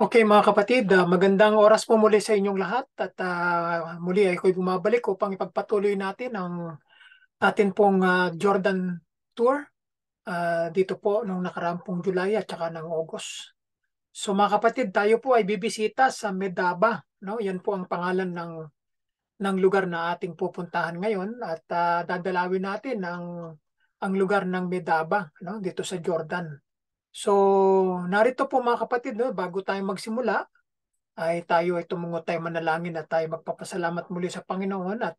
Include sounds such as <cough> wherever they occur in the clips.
Okay mga kapatid, ah, magandang oras po muli sa inyong lahat at uh, muli ay ako'y bumabalik upang ipagpatuloy natin ang atin pong uh, Jordan Tour uh, dito po noong nakarampong July at saka ng August. So mga kapatid, tayo po ay bibisita sa Medaba. No? Yan po ang pangalan ng, ng lugar na ating pupuntahan ngayon at uh, dadalawin natin ang, ang lugar ng Medaba no? dito sa Jordan. So, narito po mga kapatid, no, bago tayo magsimula, ay tayo ay tumungo tayo manalangin at tayo magpapasalamat muli sa Panginoon at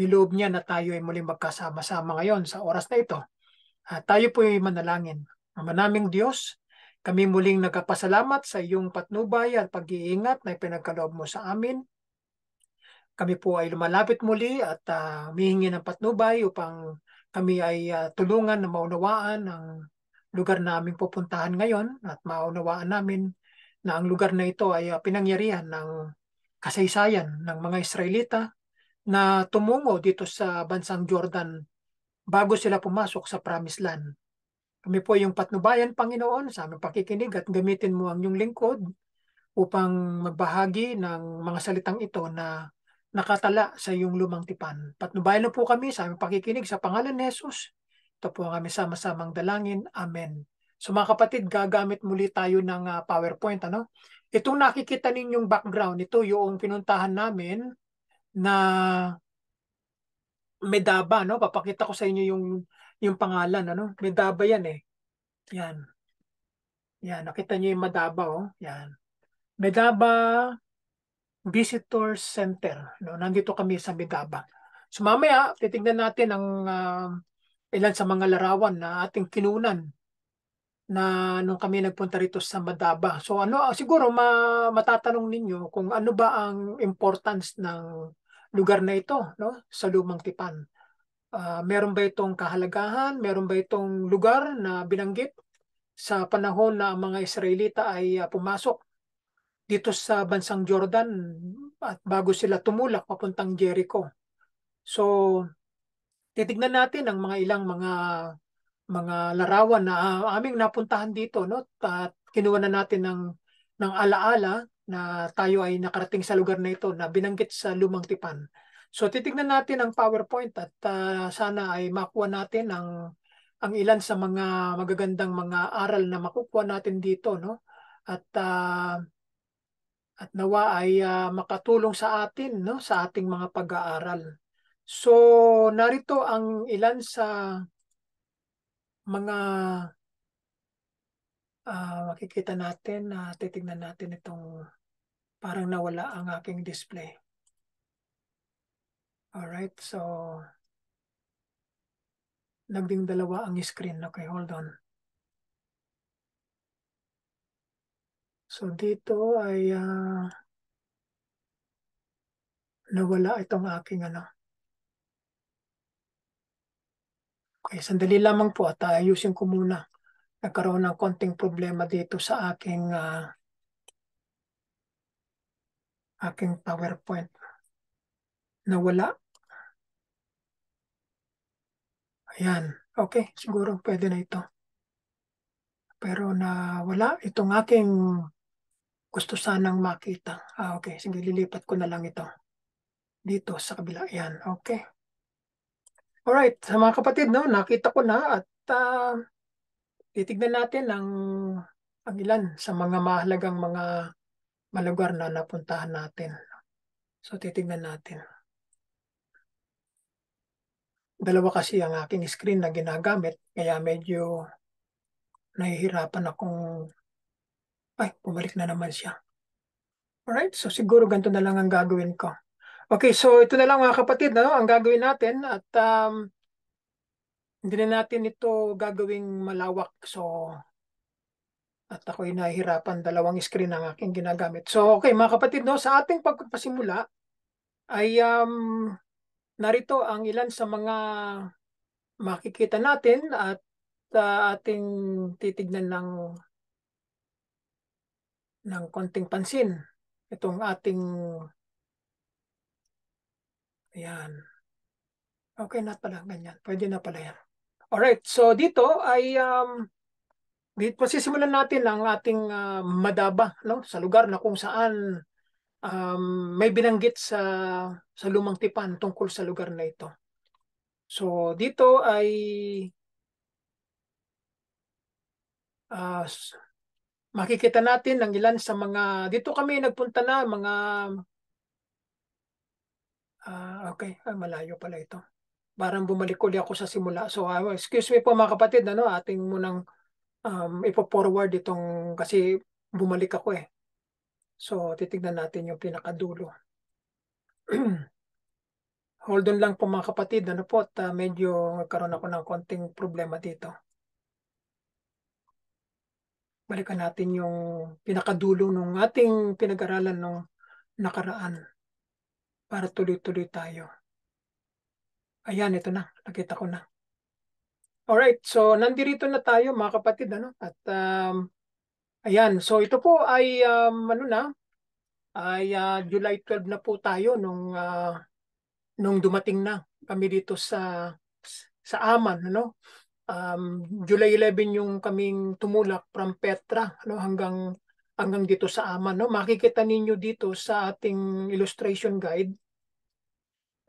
niloob niya na tayo ay muli magkasama-sama ngayon sa oras na ito. At tayo po ay manalangin. Ama naming Diyos, kami muling nagkapasalamat sa iyong patnubay at pag-iingat na ipinagkaloob mo sa amin. Kami po ay lumalapit muli at uh, ah, mihingi ng patnubay upang kami ay uh, tulungan na maunawaan ang lugar na aming pupuntahan ngayon at maunawaan namin na ang lugar na ito ay ah, pinangyarihan ng kasaysayan ng mga Israelita na tumungo dito sa bansang Jordan bago sila pumasok sa Promised Land. Kami po yung patnubayan, Panginoon, sa aming pakikinig at gamitin mo ang iyong lingkod upang magbahagi ng mga salitang ito na nakatala sa iyong lumang tipan. Patnubayan na po kami sa aming pakikinig sa pangalan ni Jesus. Ito po ang aming sama-samang dalangin. Amen. So mga kapatid, gagamit muli tayo ng uh, PowerPoint. Ano? Itong nakikita ninyong background, ito yung pinuntahan namin na Medaba. No? Papakita ko sa inyo yung, yung pangalan. Ano? Medaba yan eh. Yan. Yan, nakita niyo yung Medaba. Oh. Yan. Medaba Visitor Center. No? Nandito kami sa Medaba. So mamaya, titignan natin ang uh, ilan sa mga larawan na ating kinunan na nung kami nagpunta rito sa Madaba. So ano ah, siguro ma, matatanong ninyo kung ano ba ang importance ng lugar na ito no sa Lumang Tipan. Uh, meron ba itong kahalagahan? Meron ba itong lugar na binanggit sa panahon na ang mga Israelita ay uh, pumasok dito sa bansang Jordan at bago sila tumulak papuntang Jericho. So titignan natin ang mga ilang mga mga larawan na uh, aming napuntahan dito no at kinuha na natin ng ng alaala na tayo ay nakarating sa lugar na ito na binanggit sa Lumang Tipan. So titignan natin ang PowerPoint at uh, sana ay makuha natin ang ang ilan sa mga magagandang mga aral na makukuha natin dito no at uh, at nawa ay uh, makatulong sa atin no sa ating mga pag-aaral. So, narito ang ilan sa mga uh, makikita natin na uh, titignan natin itong parang nawala ang aking display. Alright, so nagding dalawa ang screen. Okay, hold on. So dito ay uh, nawala itong aking ano Okay, eh, sandali lamang po at ah, ayusin ko muna. Nagkaroon ng konting problema dito sa aking uh, aking PowerPoint. Nawala. Ayan. Okay, siguro pwede na ito. Pero nawala itong aking gusto sanang makita. Ah, okay, sige, lilipat ko na lang ito. Dito sa kabila. Ayan, okay. Alright, mga kapatid, no, nakita ko na at uh, titignan natin ang, ang ilan sa mga mahalagang mga malugar na napuntahan natin. So titignan natin. Dalawa kasi ang aking screen na ginagamit, kaya medyo nahihirapan akong, ay, pumalik na naman siya. Alright, so siguro ganito na lang ang gagawin ko. Okay, so ito na lang mga kapatid, ano, ang gagawin natin at um, hindi na natin ito gagawing malawak. So, at ako'y nahihirapan, dalawang screen ang aking ginagamit. So, okay mga kapatid, no, sa ating pagpasimula ay um, narito ang ilan sa mga makikita natin at uh, ating titignan ng ng konting pansin itong ating Ayan. Okay na pala ganyan. Pwede na pala yan. Alright, so dito ay um, dito sisimulan natin ang ating uh, madaba no? sa lugar na kung saan um, may binanggit sa, sa lumang tipan tungkol sa lugar na ito. So dito ay uh, makikita natin ng ilan sa mga dito kami nagpunta na mga Ah, okay. Ah, malayo pala ito. Parang bumalik uli ako sa simula. So, uh, excuse me po mga kapatid, ano, ating munang um, ipo-forward itong kasi bumalik ako eh. So, titignan natin yung pinakadulo. <clears throat> Hold on lang po mga kapatid, ano po, at, uh, medyo karon ako ng konting problema dito. Balikan natin yung pinakadulo ng ating pinag-aralan nung nakaraan para tuloy-tuloy tayo. Ayan, ito na. Nakita ko na. Alright, so nandirito na tayo mga kapatid. Ano? At um, ayan, so ito po ay um, ano na, ay uh, July 12 na po tayo nung uh, nung dumating na kami dito sa sa Aman ano um, July 11 yung kaming tumulak from Petra ano hanggang hanggang dito sa ama. No? Makikita ninyo dito sa ating illustration guide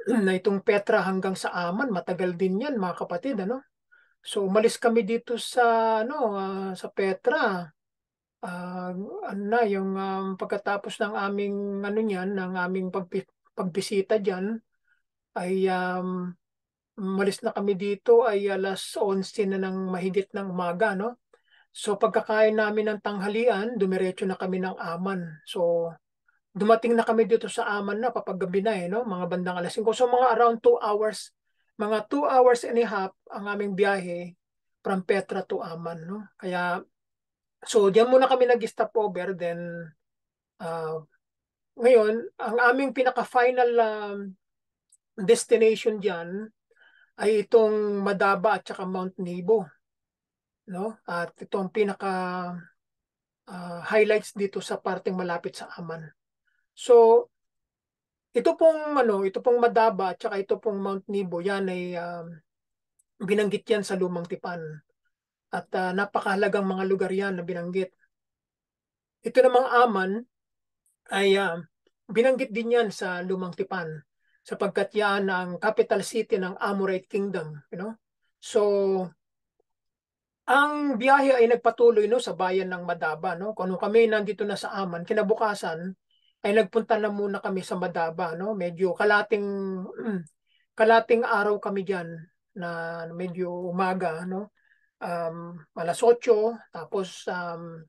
<clears throat> na itong Petra hanggang sa Aman, matagal din yan mga kapatid. Ano? So umalis kami dito sa, ano, uh, sa Petra. Uh, ano na, yung um, pagkatapos ng aming, ano niyan, ng aming pagpi pagbisita diyan ay um, umalis na kami dito ay alas 11 na ng mahigit ng umaga. No? So pagkakain namin ng tanghalian, dumiretso na kami ng Aman. So dumating na kami dito sa Aman na papaggabi na eh, no? mga bandang alas 5. So mga around 2 hours, mga 2 hours and a half ang aming biyahe from Petra to Aman. No? Kaya, so diyan muna kami nag-stop over. Then, uh, ngayon, ang aming pinaka-final um, destination diyan ay itong Madaba at saka Mount Nebo no? At ito ang pinaka uh, highlights dito sa parteng malapit sa Aman. So ito pong ano, ito pong Madaba at saka ito pong Mount Nebo, yan ay um, binanggit yan sa Lumang Tipan. At uh, napakahalagang mga lugar yan na binanggit. Ito namang Aman ay uh, binanggit din yan sa Lumang Tipan sapagkat yan ang capital city ng Amorite Kingdom, you know? So ang biyahe ay nagpatuloy no sa bayan ng Madaba no. Kuno ano kami nandito na sa Aman, kinabukasan ay nagpunta na muna kami sa Madaba no. Medyo kalating <clears throat> kalating araw kami diyan na medyo umaga no. Um, alas 8 tapos um,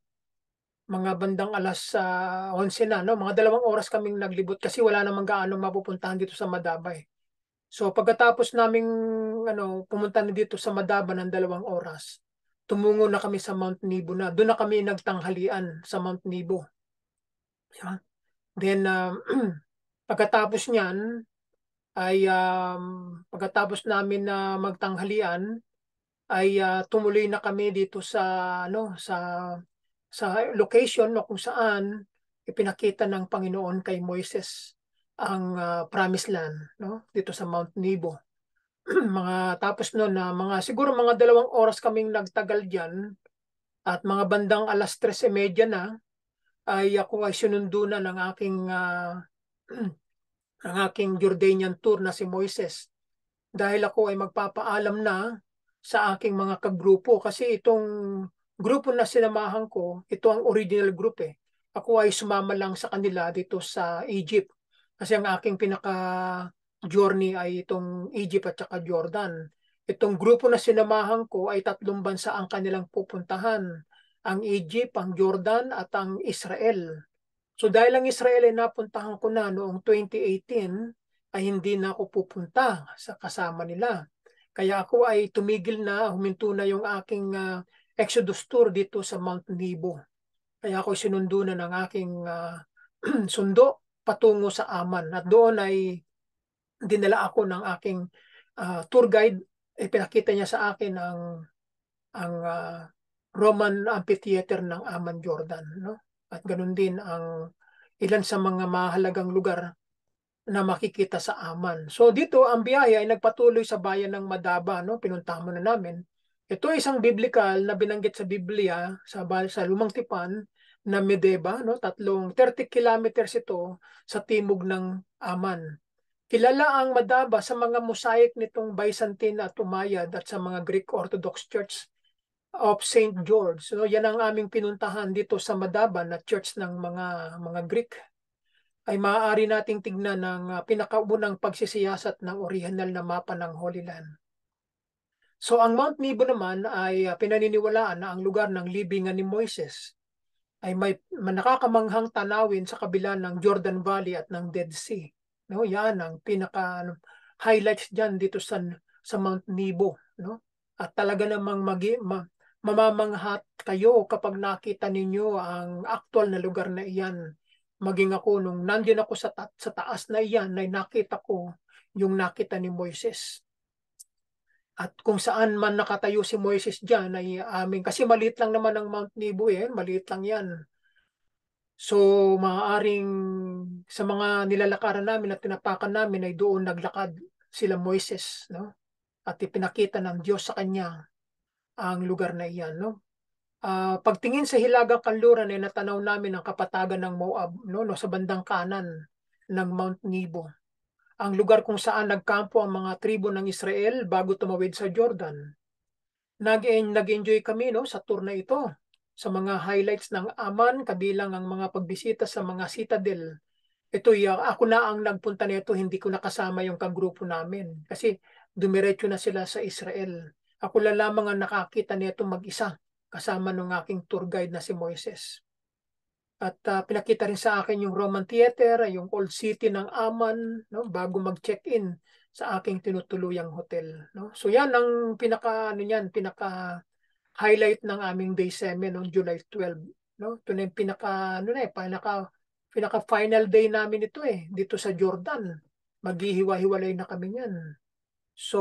mga bandang alas uh, ah, 11 na no. Mga dalawang oras kaming naglibot kasi wala namang gaano mapupuntahan dito sa Madaba eh. So pagkatapos naming ano pumunta na dito sa Madaba ng dalawang oras, tumungo na kami sa Mount Nebo na. Doon na kami nagtanghalian sa Mount Nebo. Yeah. Then, uh, <clears throat> pagkatapos niyan, ay um, pagkatapos namin na uh, magtanghalian, ay uh, tumuloy na kami dito sa ano sa sa location no kung saan ipinakita ng Panginoon kay Moises ang uh, promised land no dito sa Mount Nebo <clears throat> mga tapos noon na mga siguro mga dalawang oras kaming nagtagal diyan at mga bandang alas 3:30 e na ay ako ay sinundo na ng aking uh, <clears throat> ng aking Jordanian tour na si Moises dahil ako ay magpapaalam na sa aking mga kagrupo kasi itong grupo na sinamahan ko ito ang original group eh ako ay sumama lang sa kanila dito sa Egypt kasi ang aking pinaka journey ay itong Egypt at saka Jordan. Itong grupo na sinamahan ko ay tatlong bansa ang kanilang pupuntahan. Ang Egypt, ang Jordan at ang Israel. So dahil ang Israel ay napuntahan ko na noong 2018 ay hindi na ako pupunta sa kasama nila. Kaya ako ay tumigil na, huminto na yung aking uh, Exodus tour dito sa Mount Nebo. Kaya ako sinundo na ng aking uh, <clears throat> sundo patungo sa Aman. At doon ay dinala ako ng aking uh, tour guide eh, pinakita niya sa akin ang ang uh, Roman amphitheater ng Amman Jordan no at ganun din ang ilan sa mga mahalagang lugar na makikita sa Amman so dito ang biyahe ay nagpatuloy sa bayan ng Madaba no pinuntahan na namin ito ay isang biblical na binanggit sa Biblia sa sa Lumang Tipan na Medeba no tatlong 30 kilometers ito sa timog ng Amman Kilala ang Madaba sa mga mosaic nitong Byzantine at Umayyad at sa mga Greek Orthodox Church of St. George. So yan ang aming pinuntahan dito sa Madaba na church ng mga mga Greek. Ay maaari nating tignan ang uh, pinakaunang pagsisiyasat ng original na mapa ng Holy Land. So ang Mount Nebo naman ay uh, pinaniniwalaan na ang lugar ng libingan ni Moises ay may nakakamanghang tanawin sa kabila ng Jordan Valley at ng Dead Sea. No, yan ang pinaka ano, highlights diyan dito sa sa Mount Nebo, no? At talaga namang magi, ma, mamamanghat kayo kapag nakita ninyo ang actual na lugar na iyan. Maging ako nung nandiyan ako sa, ta- sa taas na iyan ay nakita ko yung nakita ni Moises. At kung saan man nakatayo si Moises diyan ay aming kasi maliit lang naman ang Mount Nebo eh, maliit lang 'yan. So, maaaring sa mga nilalakaran namin at tinapakan namin ay doon naglakad sila Moises, no? At ipinakita ng Diyos sa kanya ang lugar na iyan, no? Uh, pagtingin sa Hilaga kanluran ay natanaw namin ang kapatagan ng Moab, no? no? Sa bandang kanan ng Mount Nebo. Ang lugar kung saan nagkampo ang mga tribo ng Israel bago tumawid sa Jordan. Nag-enjoy kami no, sa tour na ito sa mga highlights ng Aman, kabilang ang mga pagbisita sa mga citadel. Ito, ah, ako na ang nagpunta nito, hindi ko nakasama yung kagrupo namin. Kasi dumiretso na sila sa Israel. Ako lang lamang ang nakakita nito mag-isa kasama ng aking tour guide na si Moises. At uh, pinakita rin sa akin yung Roman Theater, yung Old City ng Aman, no, bago mag-check-in sa aking tinutuluyang hotel, no. So yan ang pinaka ano niyan, pinaka highlight ng aming day seven noong July 12. No? Ito na yung pinaka, ano na eh, pinaka, pinaka final day namin ito eh, dito sa Jordan. Maghihiwa-hiwalay na kami niyan. So,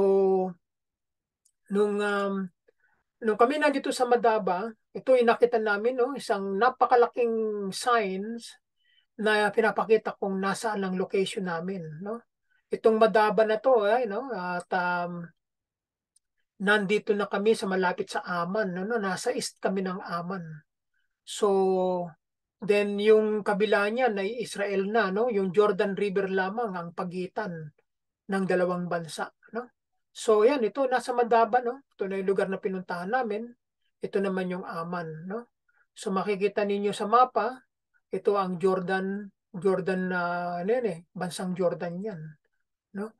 nung, um, nung kami nandito sa Madaba, ito inakita namin, no? isang napakalaking signs na pinapakita kung nasaan ang location namin. No? Itong Madaba na to, ay, eh, no? at um, nandito na kami sa malapit sa Aman, no, no, nasa east kami ng Aman. So, then yung kabila niya na Israel na, no, yung Jordan River lamang ang pagitan ng dalawang bansa, no. So, yan, ito nasa Madaba, no. Ito na yung lugar na pinuntahan namin. Ito naman yung Aman, no. So, makikita ninyo sa mapa, ito ang Jordan, Jordan na, ano yan eh, bansang Jordan yan, no.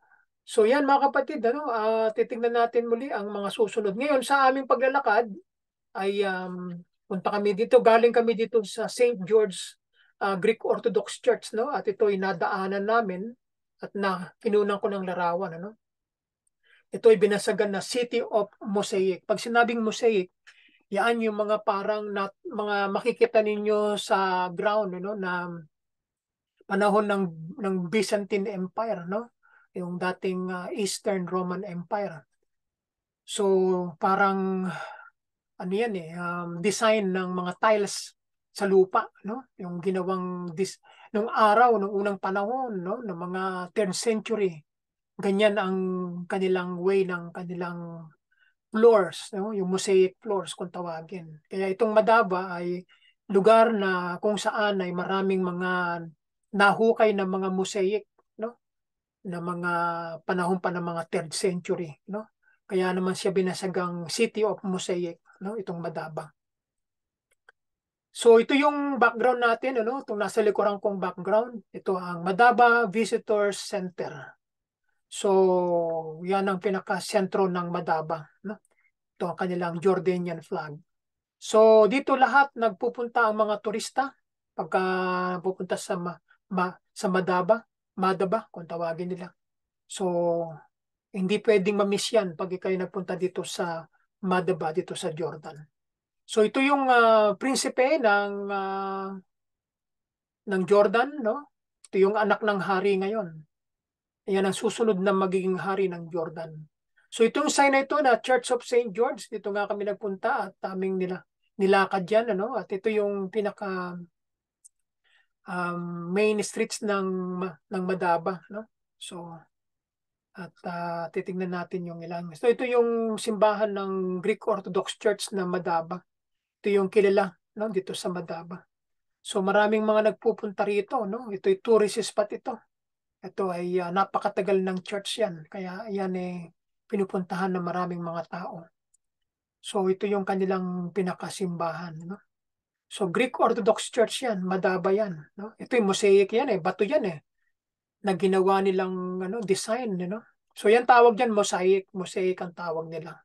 So yan mga kapatid, ano, uh, ah, titingnan natin muli ang mga susunod. Ngayon sa aming paglalakad ay um, punta kami dito, galing kami dito sa St. George uh, ah, Greek Orthodox Church, no? At ito ay nadaanan namin at na kinunan ko ng larawan, ano? Ito ay binasagan na City of Mosaic. Pag sinabing Mosaic, yan yung mga parang nat, mga makikita ninyo sa ground, ano, na panahon ng ng Byzantine Empire, no? yung dating uh, Eastern Roman Empire. So parang ano yan eh, um, design ng mga tiles sa lupa, no? Yung ginawang dis nung araw, nung unang panahon, no, ng mga 10th century. Ganyan ang kanilang way ng kanilang floors, no? yung mosaic floors kung tawagin. Kaya itong Madaba ay lugar na kung saan ay maraming mga nahukay na mga mosaic na mga panahon pa ng mga 3rd century, no? Kaya naman siya binasagang City of Mosaic, no? Itong Madabang. So ito yung background natin, ano? Itong nasa likuran kong background, ito ang Madaba Visitor Center. So yan ang pinaka-sentro ng Madaba, no? Ito ang kanilang Jordanian flag. So dito lahat nagpupunta ang mga turista pagka pupunta sa ma, ma, sa Madaba madaba kung tawagin nila. So, hindi pwedeng mamiss yan pag ikaw nagpunta dito sa Madaba, dito sa Jordan. So, ito yung uh, prinsipe ng uh, ng Jordan, no? Ito yung anak ng hari ngayon. Ayan ang susunod na magiging hari ng Jordan. So, itong sign na ito na Church of St. George, dito nga kami nagpunta at taming nila nilakad yan, ano? At ito yung pinaka um, main streets ng ng Madaba, no? So at uh, ah, titingnan natin yung ilan. So ito yung simbahan ng Greek Orthodox Church na Madaba. Ito yung kilala no dito sa Madaba. So maraming mga nagpupunta rito, no? Ito ay tourist spot ito. Ito ay uh, napakatagal ng church yan. Kaya yan eh pinupuntahan ng maraming mga tao. So ito yung kanilang pinakasimbahan, no? So Greek Orthodox Church yan, madaba yan. No? Ito yung mosaic yan eh, bato yan eh. Na ginawa nilang ano, design. You know? So yan tawag yan, mosaic. Mosaic ang tawag nila.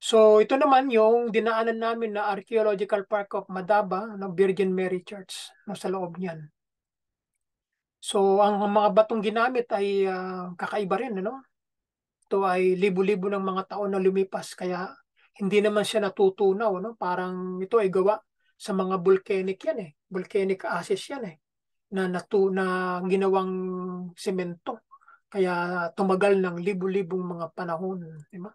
So ito naman yung dinaanan namin na Archaeological Park of Madaba, no, Virgin Mary Church, no, sa loob niyan. So ang mga batong ginamit ay uh, kakaiba rin. Ano? Ito ay libu libo ng mga taon na lumipas kaya hindi naman siya natutunaw, no? Parang ito ay gawa sa mga volcanic yan eh. Volcanic ashes yan eh. Na, natu na ginawang semento. Kaya tumagal ng libu-libong mga panahon. Di ba?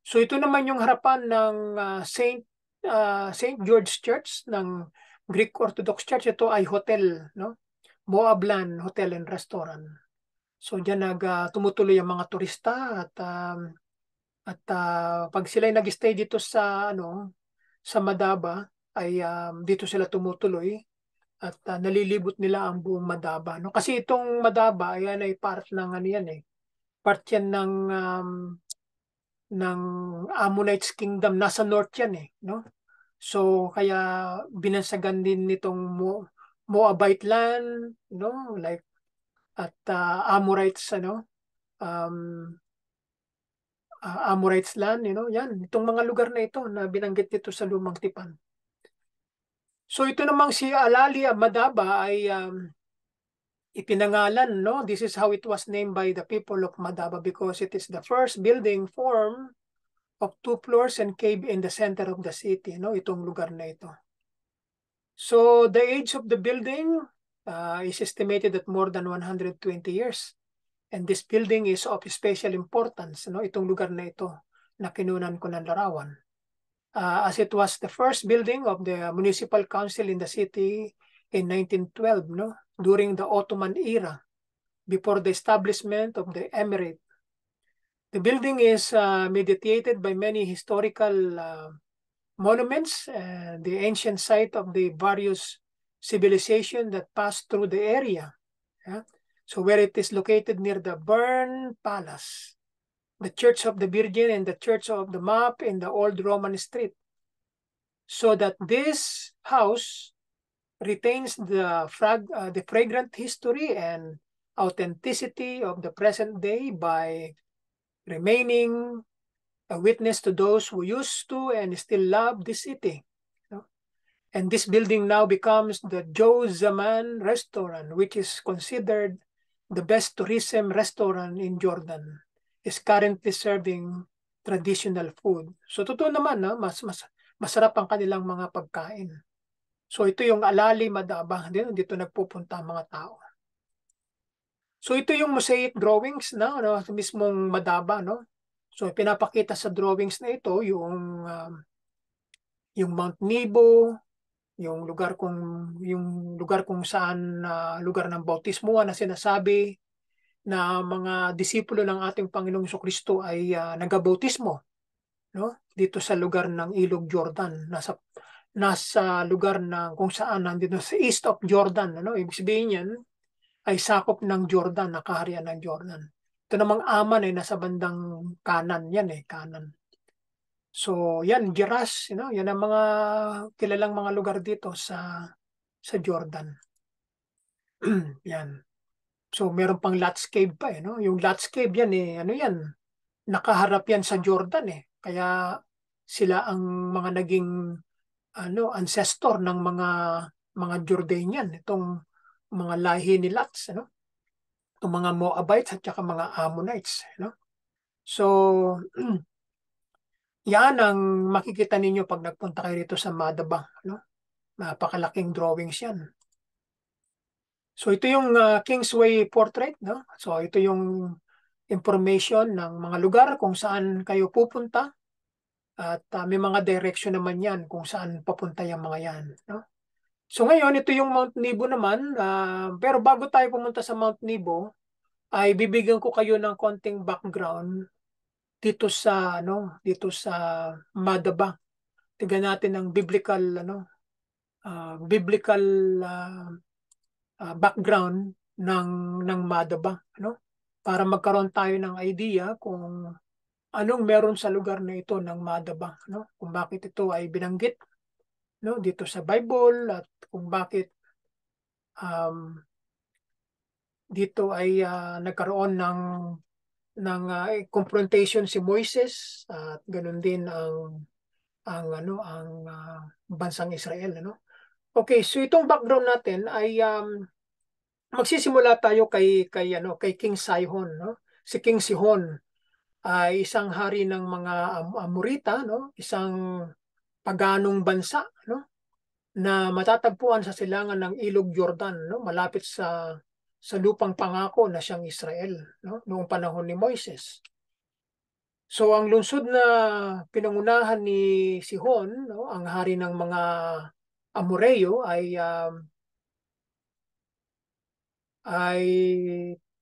So ito naman yung harapan ng uh, Saint, uh, Saint George Church ng Greek Orthodox Church. Ito ay hotel. No? Moablan Hotel and Restaurant. So diyan nag uh, tumutuloy ang mga turista at um, at uh, pag sila nag-stay dito sa ano sa Madaba ay um, dito sila tumutuloy at uh, nalilibot nila ang buong Madaba no kasi itong Madaba ayan ay part ng ano yan eh part yan ng um, ng Ammonites kingdom nasa north yan eh no so kaya binansagan din nitong Mo Moabite land no like at uh, ah, Amorites ano um uh, ah, Amorites land, you know, yan, itong mga lugar na ito na binanggit nito sa Lumang Tipan. So ito namang si Alali Madaba ay um, ipinangalan, no? This is how it was named by the people of Madaba because it is the first building form of two floors and cave in the center of the city, no? Itong lugar na ito. So the age of the building uh, is estimated at more than 120 years. And this building is of special importance, no? itong lugar na ito na kinunan ko ng larawan. Uh, as it was the first building of the municipal council in the city in 1912, no? during the Ottoman era, before the establishment of the emirate. The building is uh, mediated by many historical uh, monuments, uh, the ancient site of the various civilizations that passed through the area. Yeah? So where it is located near the Bern Palace, the Church of the Virgin and the Church of the Map in the Old Roman Street. So that this house retains the, frag, uh, the fragrant history and authenticity of the present day by remaining a witness to those who used to and still love this city. And this building now becomes the Joe Zaman restaurant, which is considered the best tourism restaurant in Jordan is currently serving traditional food. So totoo naman na mas, mas masarap ang kanilang mga pagkain. So ito yung alali madabang din dito nagpupunta ang mga tao. So ito yung mosaic drawings na ano, mismong madaba no. So pinapakita sa drawings na ito yung um, yung Mount Nebo, yung lugar kung yung lugar kung saan na uh, lugar ng bautismuhan na sinasabi na mga disipulo ng ating Panginoong Kristo ay uh, nagabautismo no dito sa lugar ng Ilog Jordan nasa nasa lugar na kung saan nandito sa east of Jordan ano ibig sabihin yan ay sakop ng Jordan nakaharian ng Jordan ito namang aman ay nasa bandang kanan yan eh kanan So, yan, Giras, you know, yan ang mga kilalang mga lugar dito sa sa Jordan. <clears throat> yan. So, meron pang Lats Cave pa, eh, no? Yung Lats Cave yan, eh, ano yan? Nakaharap yan sa Jordan, eh. Kaya sila ang mga naging ano ancestor ng mga mga Jordanian itong mga lahi ni Lats ano itong mga Moabites at saka mga Ammonites ano so <clears throat> Yan ang makikita ninyo pag nagpunta kayo dito sa Madabang. No? Napakalaking drawings yan. So ito yung uh, Kingsway portrait. No? So ito yung information ng mga lugar kung saan kayo pupunta. At uh, may mga direction naman yan kung saan papunta yung mga yan. No? So ngayon, ito yung Mount Nebo naman. Uh, pero bago tayo pumunta sa Mount Nebo, ay bibigyan ko kayo ng konting background dito sa ano, dito sa Madaba. Tingnan natin ang biblical ano, uh, biblical uh, uh, background ng ng Madaba, ano? Para magkaroon tayo ng idea kung anong meron sa lugar na ito ng Madaba, no? Kung bakit ito ay binanggit no dito sa Bible at kung bakit um, dito ay uh, nagkaroon ng ng uh, confrontation si Moises at ganun din ang ang ano ang uh, bansang Israel ano. Okay, so itong background natin ay um, magsisimula tayo kay kay ano kay King Sihon no. Si King Sihon ay uh, isang hari ng mga Amorita no, isang paganong bansa no na matatagpuan sa silangan ng Ilog Jordan no malapit sa sa lupang pangako na siyang Israel no? noong panahon ni Moises. So ang lungsod na pinangunahan ni Sihon, no? ang hari ng mga Amoreo ay um, ay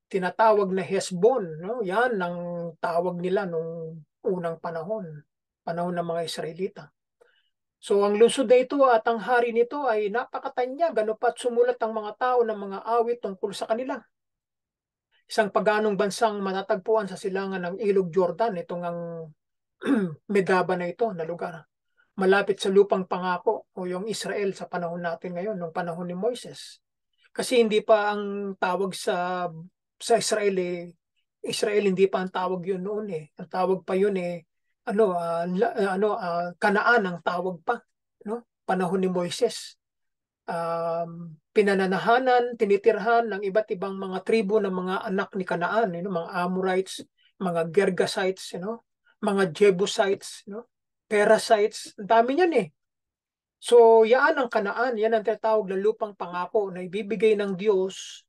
tinatawag na Hesbon, no? Yan ang tawag nila nung unang panahon, panahon ng mga Israelita. So ang lusod na ito at ang hari nito ay napakatanya, gano pa't sumulat ang mga tao ng mga awit tungkol sa kanila. Isang paganong bansang matatagpuan sa silangan ng Ilog Jordan, itong ang <clears throat> Medaba na ito na lugar. Malapit sa lupang pangako o yung Israel sa panahon natin ngayon, nung panahon ni Moises. Kasi hindi pa ang tawag sa sa Israel eh, Israel hindi pa ang tawag yun noon eh. Ang tawag pa yun eh ano uh, ano uh, Kanaan ang tawag pa no panahon ni Moises um, pinananahanan tinitirhan ng iba't ibang mga tribo ng mga anak ni Kanaan you eh, know, mga Amorites mga Gergesites you eh, know mga Jebusites you know Perizzites ang dami niyan eh So yaan ang Kanaan yan ang tinatawag na lupang pangako na ibibigay ng Diyos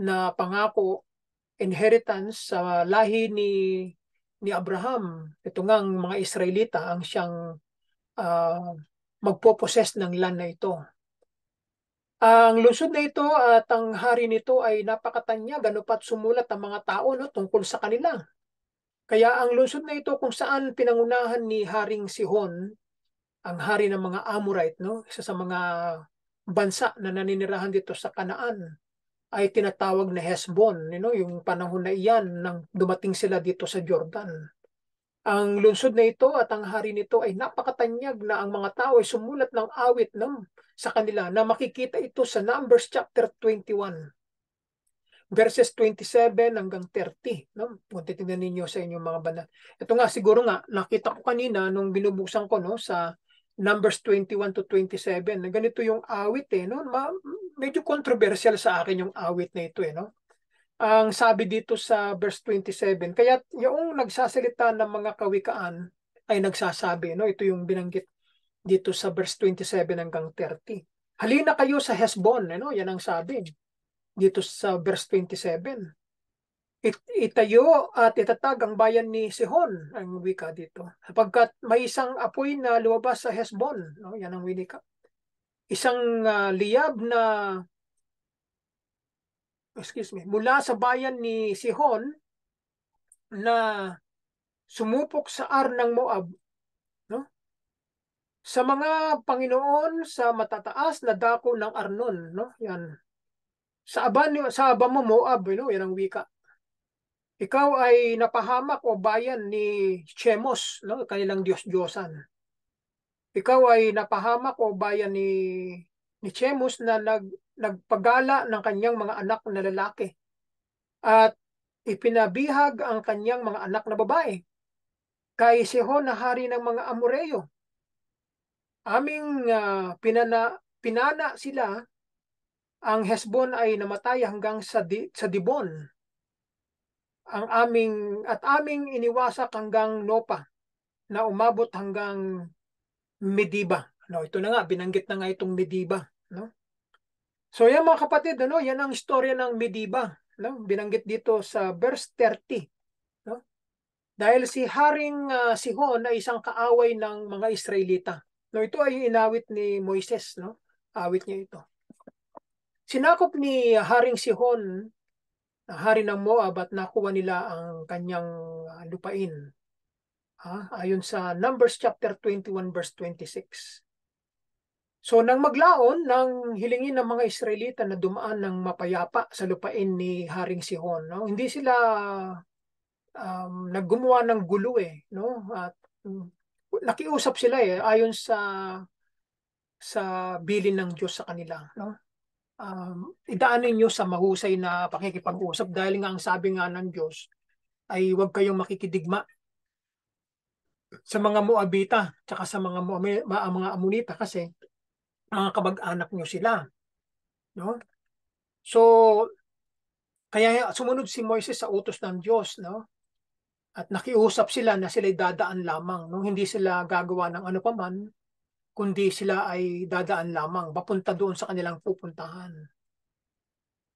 na pangako inheritance sa lahi ni ni Abraham, ito nga ang mga Israelita ang siyang uh, magpo-possess ng land na ito. Ang lungsod na ito at ang hari nito ay napakatanya, ganupat sumulat ang mga tao no, tungkol sa kanila. Kaya ang lungsod na ito kung saan pinangunahan ni Haring Sihon, ang hari ng mga Amorite, no? isa sa mga bansa na naninirahan dito sa Kanaan, ay tinatawag na Hesbon, you know, yung panahon na iyan nang dumating sila dito sa Jordan. Ang lungsod na ito at ang hari nito ay napakatanyag na ang mga tao ay sumulat ng awit ng sa kanila na makikita ito sa Numbers chapter 21 verses 27 hanggang 30. No? Kung titingnan ninyo sa inyong mga banal. Ito nga siguro nga nakita ko kanina nung binubuksan ko no sa Numbers 21 to 27. Na ganito yung awit eh, no? Ma- medyo controversial sa akin yung awit na ito eh, no? Ang sabi dito sa verse 27, kaya yung nagsasalita ng mga kawikaan ay nagsasabi, no? Ito yung binanggit dito sa verse 27 hanggang 30. Halina kayo sa Hesbon, eh, no? Yan ang sabi dito sa verse 27 it, itayo at itatag ang bayan ni Sihon, ang wika dito. Sapagkat may isang apoy na lumabas sa Hesbon, no? yan ang winika. Isang uh, liyab na, excuse me, mula sa bayan ni Sihon na sumupok sa ar ng Moab. No? Sa mga Panginoon sa matataas na dako ng Arnon, no? Yan. Sa aba, sa aba mo Moab, you know, yan ang wika ikaw ay napahamak o bayan ni Chemos, no? kanilang Diyos-Diyosan. Ikaw ay napahamak o bayan ni, ni Chemos na nag, nagpagala ng kanyang mga anak na lalaki at ipinabihag ang kanyang mga anak na babae kay Sihon na hari ng mga Amoreyo. Aming uh, pinana, pinana sila, ang Hesbon ay namatay hanggang sa, di, sa Dibon ang aming at aming iniwasak hanggang Nopa na umabot hanggang Mediba. No, ito na nga binanggit na nga itong Mediba, no? So yan mga kapatid, ano, yan ang istorya ng Mediba, no? Binanggit dito sa verse 30, no? Dahil si Haring uh, ah, Sihon ay isang kaaway ng mga Israelita. No, ito ay inawit ni Moises, no? Awit niya ito. Sinakop ni Haring Sihon hari ng Moab at nakuha nila ang kanyang ah, lupain. Ah, Ayon sa Numbers chapter 21 verse 26. So nang maglaon, nang hilingin ng mga Israelita na dumaan ng mapayapa sa lupain ni Haring Sihon, no? hindi sila um, naggumawa ng gulo eh. No? At um, nakiusap sila eh, ayon sa sa bilin ng Diyos sa kanila. No? um, idaan ninyo sa mahusay na pakikipag-usap dahil nga ang sabi nga ng Diyos ay huwag kayong makikidigma sa mga Moabita tsaka sa mga Moab, mga Amunita kasi mga kabag-anak nyo sila. No? So, kaya sumunod si Moises sa utos ng Diyos. No? At nakiusap sila na sila'y dadaan lamang. No? Hindi sila gagawa ng ano paman kundi sila ay dadaan lamang, papunta doon sa kanilang pupuntahan.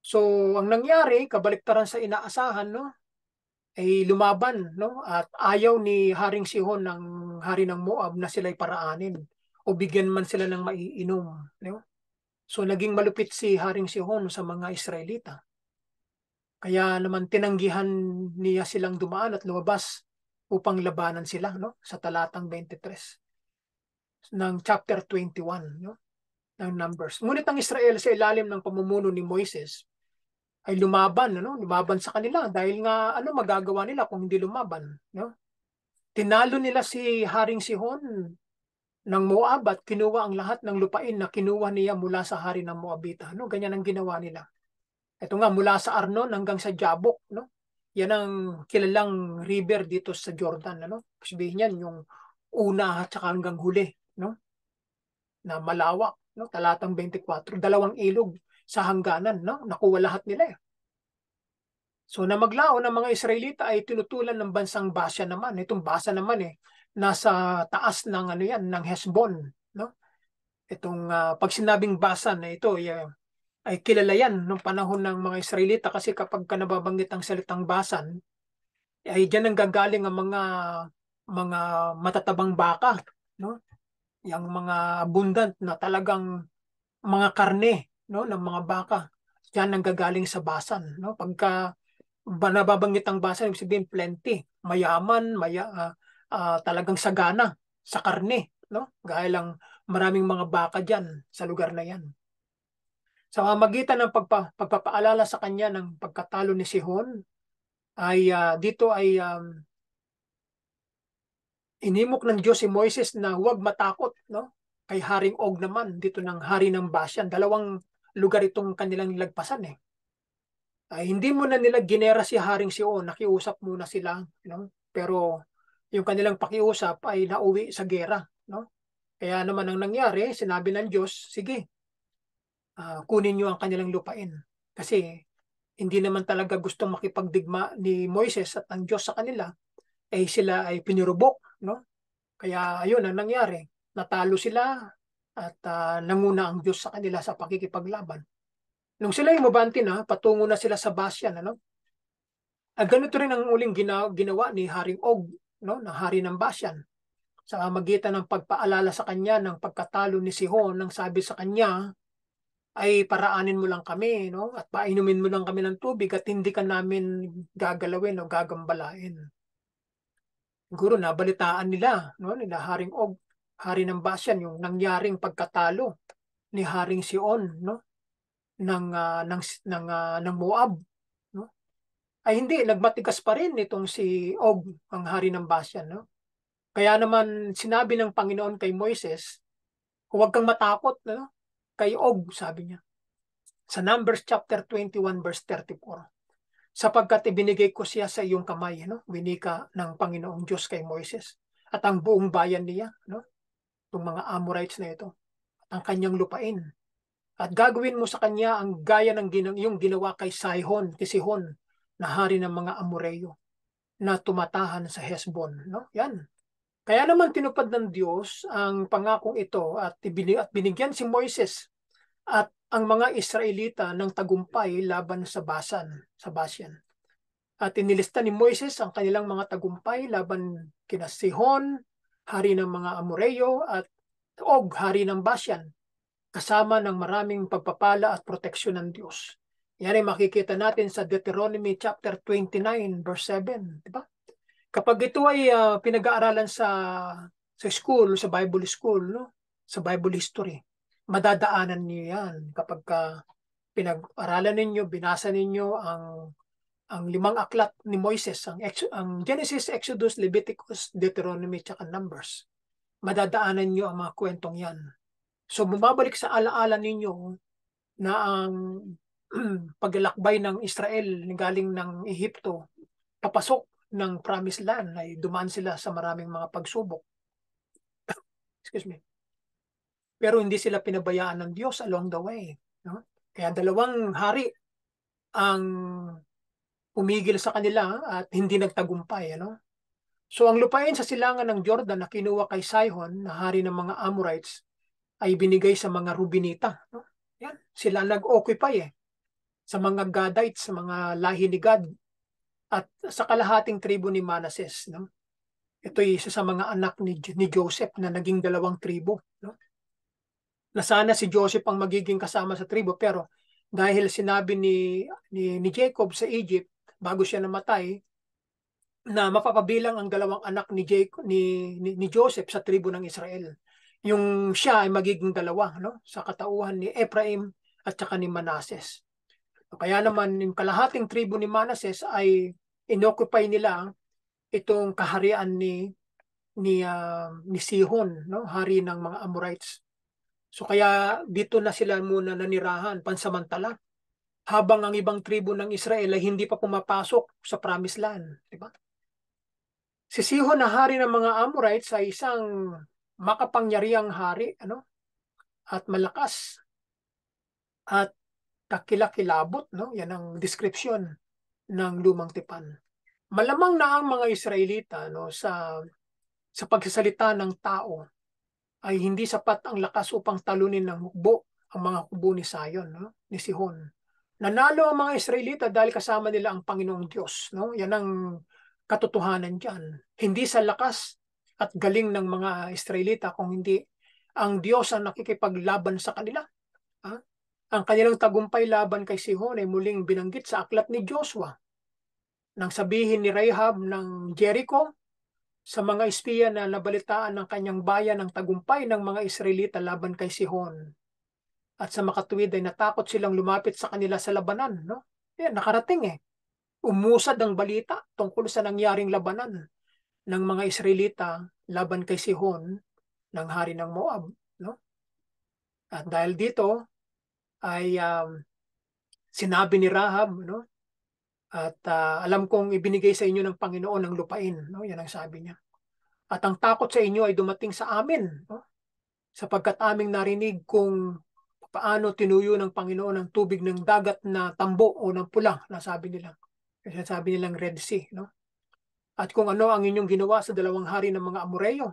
So, ang nangyari, kabaliktaran sa inaasahan, no? ay lumaban no at ayaw ni Haring Sihon ng hari ng Moab na sila'y paraanin o bigyan man sila ng maiinom no so naging malupit si Haring Sihon sa mga Israelita kaya naman tinanggihan niya silang dumaan at lumabas upang labanan sila no sa talatang 23 ng chapter 21 no? ng Numbers. Ngunit ang Israel sa ilalim ng pamumuno ni Moises ay lumaban, ano? lumaban sa kanila dahil nga ano magagawa nila kung hindi lumaban. No? Tinalo nila si Haring Sihon ng Moab at kinuha ang lahat ng lupain na kinuha niya mula sa hari ng Moabita. No? Ganyan ang ginawa nila. Ito nga, mula sa Arnon hanggang sa Jabok. No? Yan ang kilalang river dito sa Jordan. Ano? Sabihin yan, yung una at saka hanggang huli na malawak, no? talatang 24, dalawang ilog sa hangganan, no? nakuha lahat nila. Eh. So na maglao ng mga Israelita ay tinutulan ng bansang Basya naman. Itong Basya naman eh, nasa taas ng ano yan, ng Hesbon. No? Itong uh, pag sinabing Basa na ito, ay, ah, ay kilala yan nung panahon ng mga Israelita kasi kapag ka nababanggit ang salitang Basan, ay diyan ang gagaling ang mga mga matatabang baka, no? yung mga abundant na talagang mga karne no ng mga baka yan ang gagaling sa basan no pagka nababanggit ang basan ibig sabihin plenty mayaman maya uh, uh, talagang sagana sa karne no gaya lang maraming mga baka diyan sa lugar na yan sa pamagitan ng pagpa, pagpapaalala sa kanya ng pagkatalo ni Sihon ay uh, dito ay um, Inimok ng Diyos si Moises na huwag matakot, no? Kay Haring Og naman, dito ng Hari ng Basyan. Dalawang lugar itong kanilang nilagpasan eh. Ay, ah, hindi mo na nila ginera si Haring Sion, nakiusap muna sila, No? pero yung kanilang pakiusap ay nauwi sa gera. No? Kaya naman ang nangyari, sinabi ng Diyos, sige, uh, kunin niyo ang kanilang lupain. Kasi hindi naman talaga gustong makipagdigma ni Moises at ang Diyos sa kanila, eh sila ay pinurubok no? Kaya ayun ang nangyari. Natalo sila at uh, ah, nanguna ang Diyos sa kanila sa pakikipaglaban. Nung sila yung mabanti na, patungo na sila sa Basyan, ano? At ganito rin ang uling gina- ginawa ni Haring Og, no? ng hari ng Basyan. Sa magitan ng pagpaalala sa kanya ng pagkatalo ni Sihon, nang sabi sa kanya, ay paraanin mo lang kami, no? At painumin mo lang kami ng tubig at hindi ka namin gagalawin o gagambalain. Siguro nabalitaan nila, no? nila Haring Og, Hari ng Basyan, yung nangyaring pagkatalo ni Haring Sion no? ng, uh, ng, ng, uh, ng Moab. No? Ay hindi, nagmatigas pa rin itong si Og, ang Hari ng Basyan. No? Kaya naman sinabi ng Panginoon kay Moises, huwag kang matakot no? kay Og, sabi niya. Sa Numbers chapter 21 verse 34 sapagkat ibinigay ko siya sa iyong kamay, no? winika ng Panginoong Diyos kay Moises at ang buong bayan niya, no? itong mga Amorites na ito, at ang kanyang lupain. At gagawin mo sa kanya ang gaya ng ginang, yung ginawa kay Sihon, kay Sihon, na hari ng mga Amoreo na tumatahan sa Hesbon. No? Yan. Kaya naman tinupad ng Diyos ang pangakong ito at, binig- at binigyan si Moises at ang mga Israelita ng tagumpay laban sa Basan, sa Basyan. At inilista ni Moises ang kanilang mga tagumpay laban kina Sihon, hari ng mga Amoreyo at Og, hari ng Basyan, kasama ng maraming pagpapala at proteksyon ng Diyos. Yan ay makikita natin sa Deuteronomy chapter 29 verse 7, di ba? Kapag ito ay uh, pinag-aaralan sa sa school, sa Bible school, no? sa Bible history, madadaanan niyo yan kapag ka pinag-aralan ninyo, binasa ninyo ang ang limang aklat ni Moises, ang, ang Genesis, Exodus, Leviticus, Deuteronomy, at Numbers. Madadaanan niyo ang mga kwentong yan. So bumabalik sa alaala ninyo na ang <clears throat> paglakbay ng Israel galing ng Ehipto papasok ng promised land ay dumaan sila sa maraming mga pagsubok. <coughs> Excuse me pero hindi sila pinabayaan ng Diyos along the way. No? Kaya dalawang hari ang umigil sa kanila at hindi nagtagumpay. Ano? So ang lupain sa silangan ng Jordan na kinuha kay Sihon na hari ng mga Amorites ay binigay sa mga Rubenita. No? Yan, sila nag-occupy eh. Sa mga Gadites, sa mga lahi ni Gad at sa kalahating tribo ni Manases. No? Ito'y isa sa mga anak ni, ni Joseph na naging dalawang tribo. No? na sana si Joseph ang magiging kasama sa tribo pero dahil sinabi ni ni, ni Jacob sa Egypt bago siya namatay na mapapabilang ang dalawang anak ni Jacob ni, ni, ni Joseph sa tribo ng Israel. Yung siya ay magiging dalawa no sa katauhan ni Ephraim at saka ni Manases. Kaya naman yung kalahating tribo ni Manases ay inoccupy nila itong kaharian ni ni uh, ni Sihon no hari ng mga Amorites So kaya dito na sila muna nanirahan pansamantala habang ang ibang tribo ng Israel ay hindi pa pumapasok sa promised land, di ba? Si Sihon na hari ng mga Amorites ay isang makapangyariang hari, ano? At malakas. At kakilakilabot, no? Yan ang description ng lumang tipan. Malamang na ang mga Israelita no sa sa pagsasalita ng tao ay hindi sapat ang lakas upang talunin ng hukbo ang mga kubo ni Sion, no? ni Sihon. Nanalo ang mga Israelita dahil kasama nila ang Panginoong Diyos. No? Yan ang katotohanan dyan. Hindi sa lakas at galing ng mga Israelita kung hindi ang Diyos ang nakikipaglaban sa kanila. Ha? Ang kanilang tagumpay laban kay Sihon ay muling binanggit sa aklat ni Joshua. Nang sabihin ni Rahab ng Jericho, sa mga espiya na nabalitaan ng kanyang bayan ng tagumpay ng mga Israelita laban kay Sihon. At sa makatuwid ay natakot silang lumapit sa kanila sa labanan. No? Yan, nakarating eh. Umusad ang balita tungkol sa nangyaring labanan ng mga Israelita laban kay Sihon ng hari ng Moab. No? At dahil dito ay um, sinabi ni Rahab, no? At uh, alam kong ibinigay sa inyo ng Panginoon ang lupain. No? Yan ang sabi niya. At ang takot sa inyo ay dumating sa amin. No? Sapagkat aming narinig kung paano tinuyo ng Panginoon ang tubig ng dagat na tambo o ng pula nasabi nila. Kasi sabi nilang Red Sea. No? At kung ano ang inyong ginawa sa dalawang hari ng mga Amoreo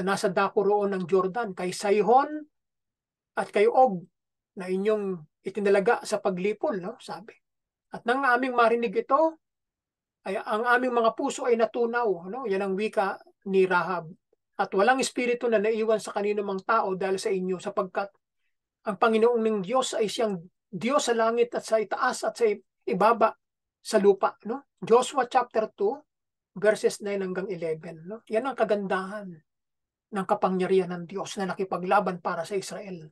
na nasa dako roon ng Jordan kay Sihon at kay Og na inyong itinalaga sa paglipol, no? sabi. At nang aming marinig ito, ay ang aming mga puso ay natunaw. Ano? Yan ang wika ni Rahab. At walang espiritu na naiwan sa kanino mang tao dahil sa inyo sapagkat ang Panginoong ng Diyos ay siyang Diyos sa langit at sa itaas at sa ibaba sa lupa. No? Joshua chapter 2 verses 9 hanggang 11. No? Yan ang kagandahan ng kapangyarihan ng Diyos na nakipaglaban para sa Israel.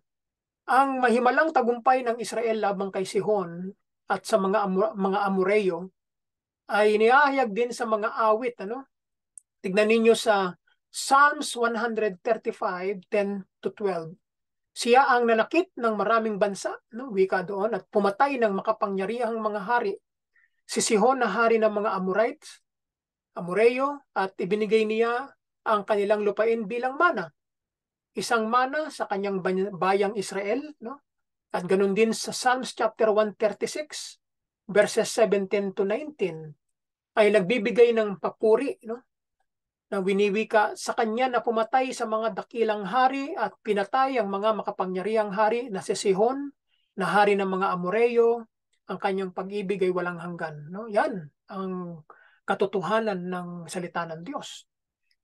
Ang mahimalang tagumpay ng Israel labang kay Sihon at sa mga Amor mga Amoreo ay iniahayag din sa mga awit ano. Tignan ninyo sa Psalms 135 10 to 12. Siya ang nanakit ng maraming bansa, no, wika doon, at pumatay ng makapangyarihang mga hari. Si Sihon na hari ng mga Amorites, Amoreo, at ibinigay niya ang kanilang lupain bilang mana. Isang mana sa kanyang bayang Israel, no? At ganun din sa Psalms chapter 136 verses 17 to 19 ay nagbibigay ng papuri no? na winiwika sa kanya na pumatay sa mga dakilang hari at pinatay ang mga makapangyarihang hari na si Sihon, na hari ng mga Amoreyo, ang kanyang pag-ibig ay walang hanggan. No? Yan ang katotohanan ng salita ng Diyos.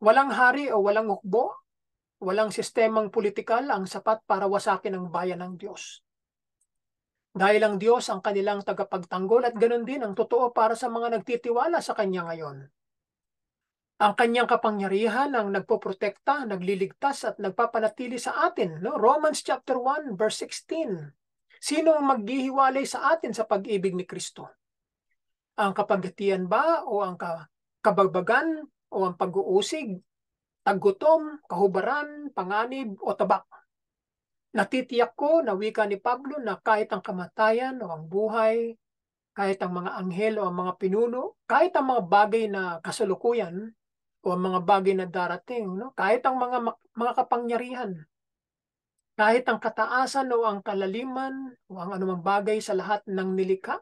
Walang hari o walang hukbo, walang sistemang politikal ang sapat para wasakin ang bayan ng Diyos. Dahil ang Diyos ang kanilang tagapagtanggol at ganun din ang totoo para sa mga nagtitiwala sa Kanya ngayon. Ang kanyang kapangyarihan ang nagpoprotekta, nagliligtas at nagpapanatili sa atin. No? Romans chapter 1 verse 16. Sino ang maghihiwalay sa atin sa pag-ibig ni Kristo? Ang kapanggitian ba o ang kabagbagan o ang pag-uusig, taggutom, kahubaran, panganib o tabak? Natitiyak ko na wika ni Pablo na kahit ang kamatayan o ang buhay, kahit ang mga anghel o ang mga pinuno, kahit ang mga bagay na kasalukuyan o ang mga bagay na darating, no? kahit ang mga, mga kapangyarihan, kahit ang kataasan o ang kalaliman o ang anumang bagay sa lahat ng nilikha,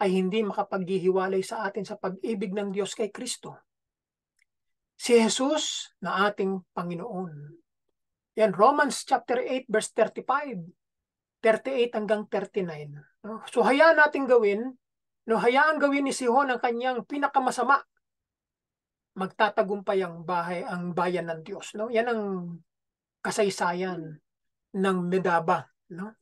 ay hindi makapaghihiwalay sa atin sa pag-ibig ng Diyos kay Kristo. Si Jesus na ating Panginoon. Yan, Romans chapter 8 verse 35, 38 hanggang 39. So hayaan natin gawin, no, hayaan gawin ni Sihon ang kanyang pinakamasama. Magtatagumpay ang bahay, ang bayan ng Diyos. No? Yan ang kasaysayan ng Medaba. No?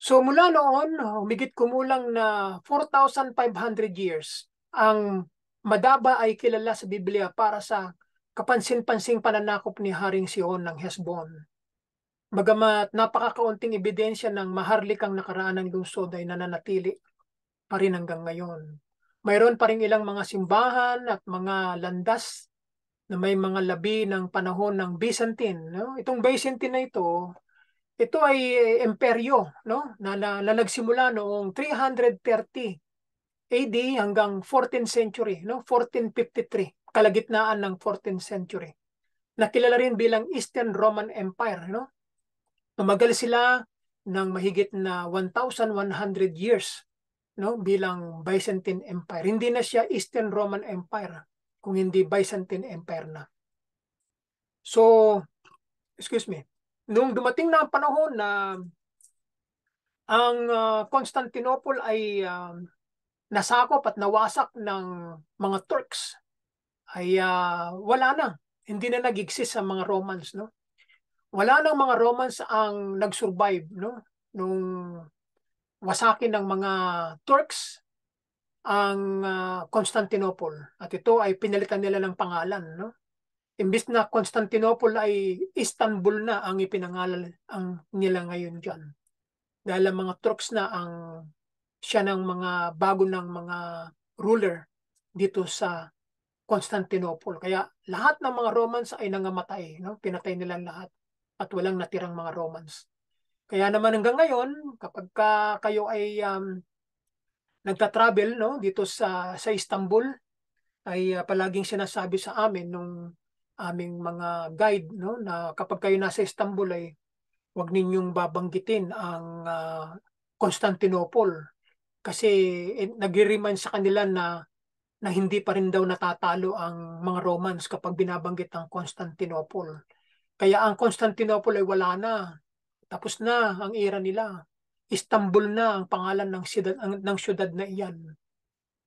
So mula noon, humigit kumulang na 4,500 years ang Madaba ay kilala sa Biblia para sa kapansin-pansing pananakop ni Haring Sion ng Hesbon. Bagamat napakakaunting ebidensya ng maharlikang nakaraan ng lungsod ay nananatili pa rin hanggang ngayon. Mayroon pa rin ilang mga simbahan at mga landas na may mga labi ng panahon ng Byzantine. No? Itong Byzantine na ito, ito ay eh, imperyo no? na, na, na nagsimula noong 330 AD hanggang 14th century, no? 1453 kalagitnaan ng 14th century. Nakilala rin bilang Eastern Roman Empire. No? Tumagal sila ng mahigit na 1,100 years no bilang Byzantine Empire. Hindi na siya Eastern Roman Empire kung hindi Byzantine Empire na. So, excuse me, nung dumating na ang panahon na ang uh, Constantinople ay uh, nasakop at nawasak ng mga Turks ay uh, wala na. Hindi na nag-exist ang mga Romans, no? Wala nang mga Romans ang nag-survive, no? Nung wasakin ng mga Turks ang uh, Constantinople. At ito ay pinalitan nila ng pangalan, no? Imbis na Constantinople ay Istanbul na ang ipinangalan ang nila ngayon diyan. Dahil ang mga Turks na ang siya ng mga bago ng mga ruler dito sa Constantinople. Kaya lahat ng mga Romans ay nangamatay. No? Pinatay nilang lahat at walang natirang mga Romans. Kaya naman hanggang ngayon, kapag ka kayo ay um, nagta-travel no, dito sa, sa Istanbul, ay uh, palaging sinasabi sa amin nung aming mga guide no, na kapag kayo nasa Istanbul ay huwag ninyong babanggitin ang uh, Constantinople kasi eh, nagre-remind sa kanila na na hindi pa rin daw natatalo ang mga Romans kapag binabanggit ang Constantinople. Kaya ang Constantinople ay wala na. Tapos na ang era nila. Istanbul na ang pangalan ng siyudad, ang, ng siyudad na iyan.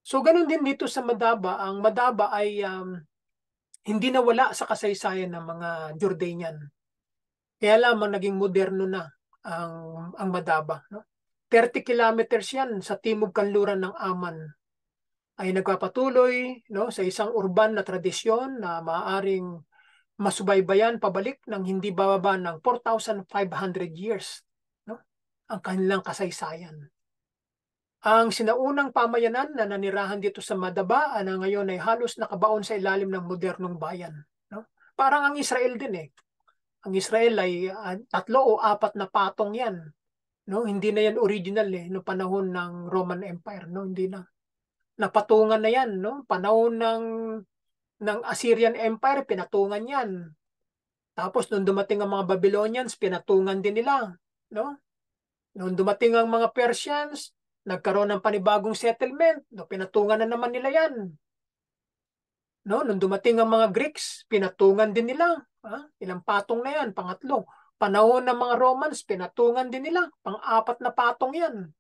So ganun din dito sa Madaba. Ang Madaba ay um, hindi wala sa kasaysayan ng mga Jordanian. Kaya lamang naging moderno na ang, ang Madaba. No? 30 kilometers yan sa timog kanluran ng Aman ay nagpapatuloy no, sa isang urban na tradisyon na maaaring masubaybayan pabalik ng hindi bababa ng 4,500 years no, ang kanilang kasaysayan. Ang sinaunang pamayanan na nanirahan dito sa Madaba na ngayon ay halos nakabaon sa ilalim ng modernong bayan. No? Parang ang Israel din eh. Ang Israel ay uh, tatlo o apat na patong yan. No? Hindi na yan original eh, no panahon ng Roman Empire. No? Hindi na napatungan na yan, no? Panahon ng ng Assyrian Empire, pinatungan yan. Tapos nung dumating ang mga Babylonians, pinatungan din nila, no? Nung dumating ang mga Persians, nagkaroon ng panibagong settlement, no? Pinatungan na naman nila yan. No, nung dumating ang mga Greeks, pinatungan din nila. Ha? Ilang patong na yan, pangatlo. Panahon ng mga Romans, pinatungan din nila. Pang-apat na patong yan.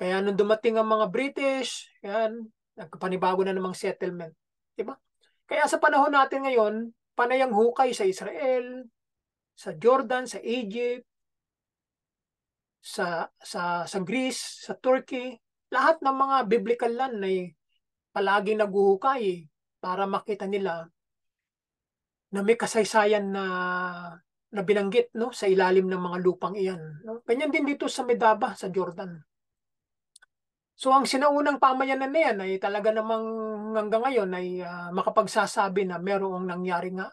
Kaya nung dumating ang mga British, yan, nagpanibago na namang settlement. Diba? Kaya sa panahon natin ngayon, panayang hukay sa Israel, sa Jordan, sa Egypt, sa sa sa Greece, sa Turkey, lahat ng mga biblical land ay palagi naghuhukay para makita nila na may kasaysayan na na binanggit no sa ilalim ng mga lupang iyan. No? Ganyan din dito sa Medaba sa Jordan. So ang sinaunang pamayanan na yan ay talaga namang hanggang ngayon ay uh, makapagsasabi na merong nangyari nga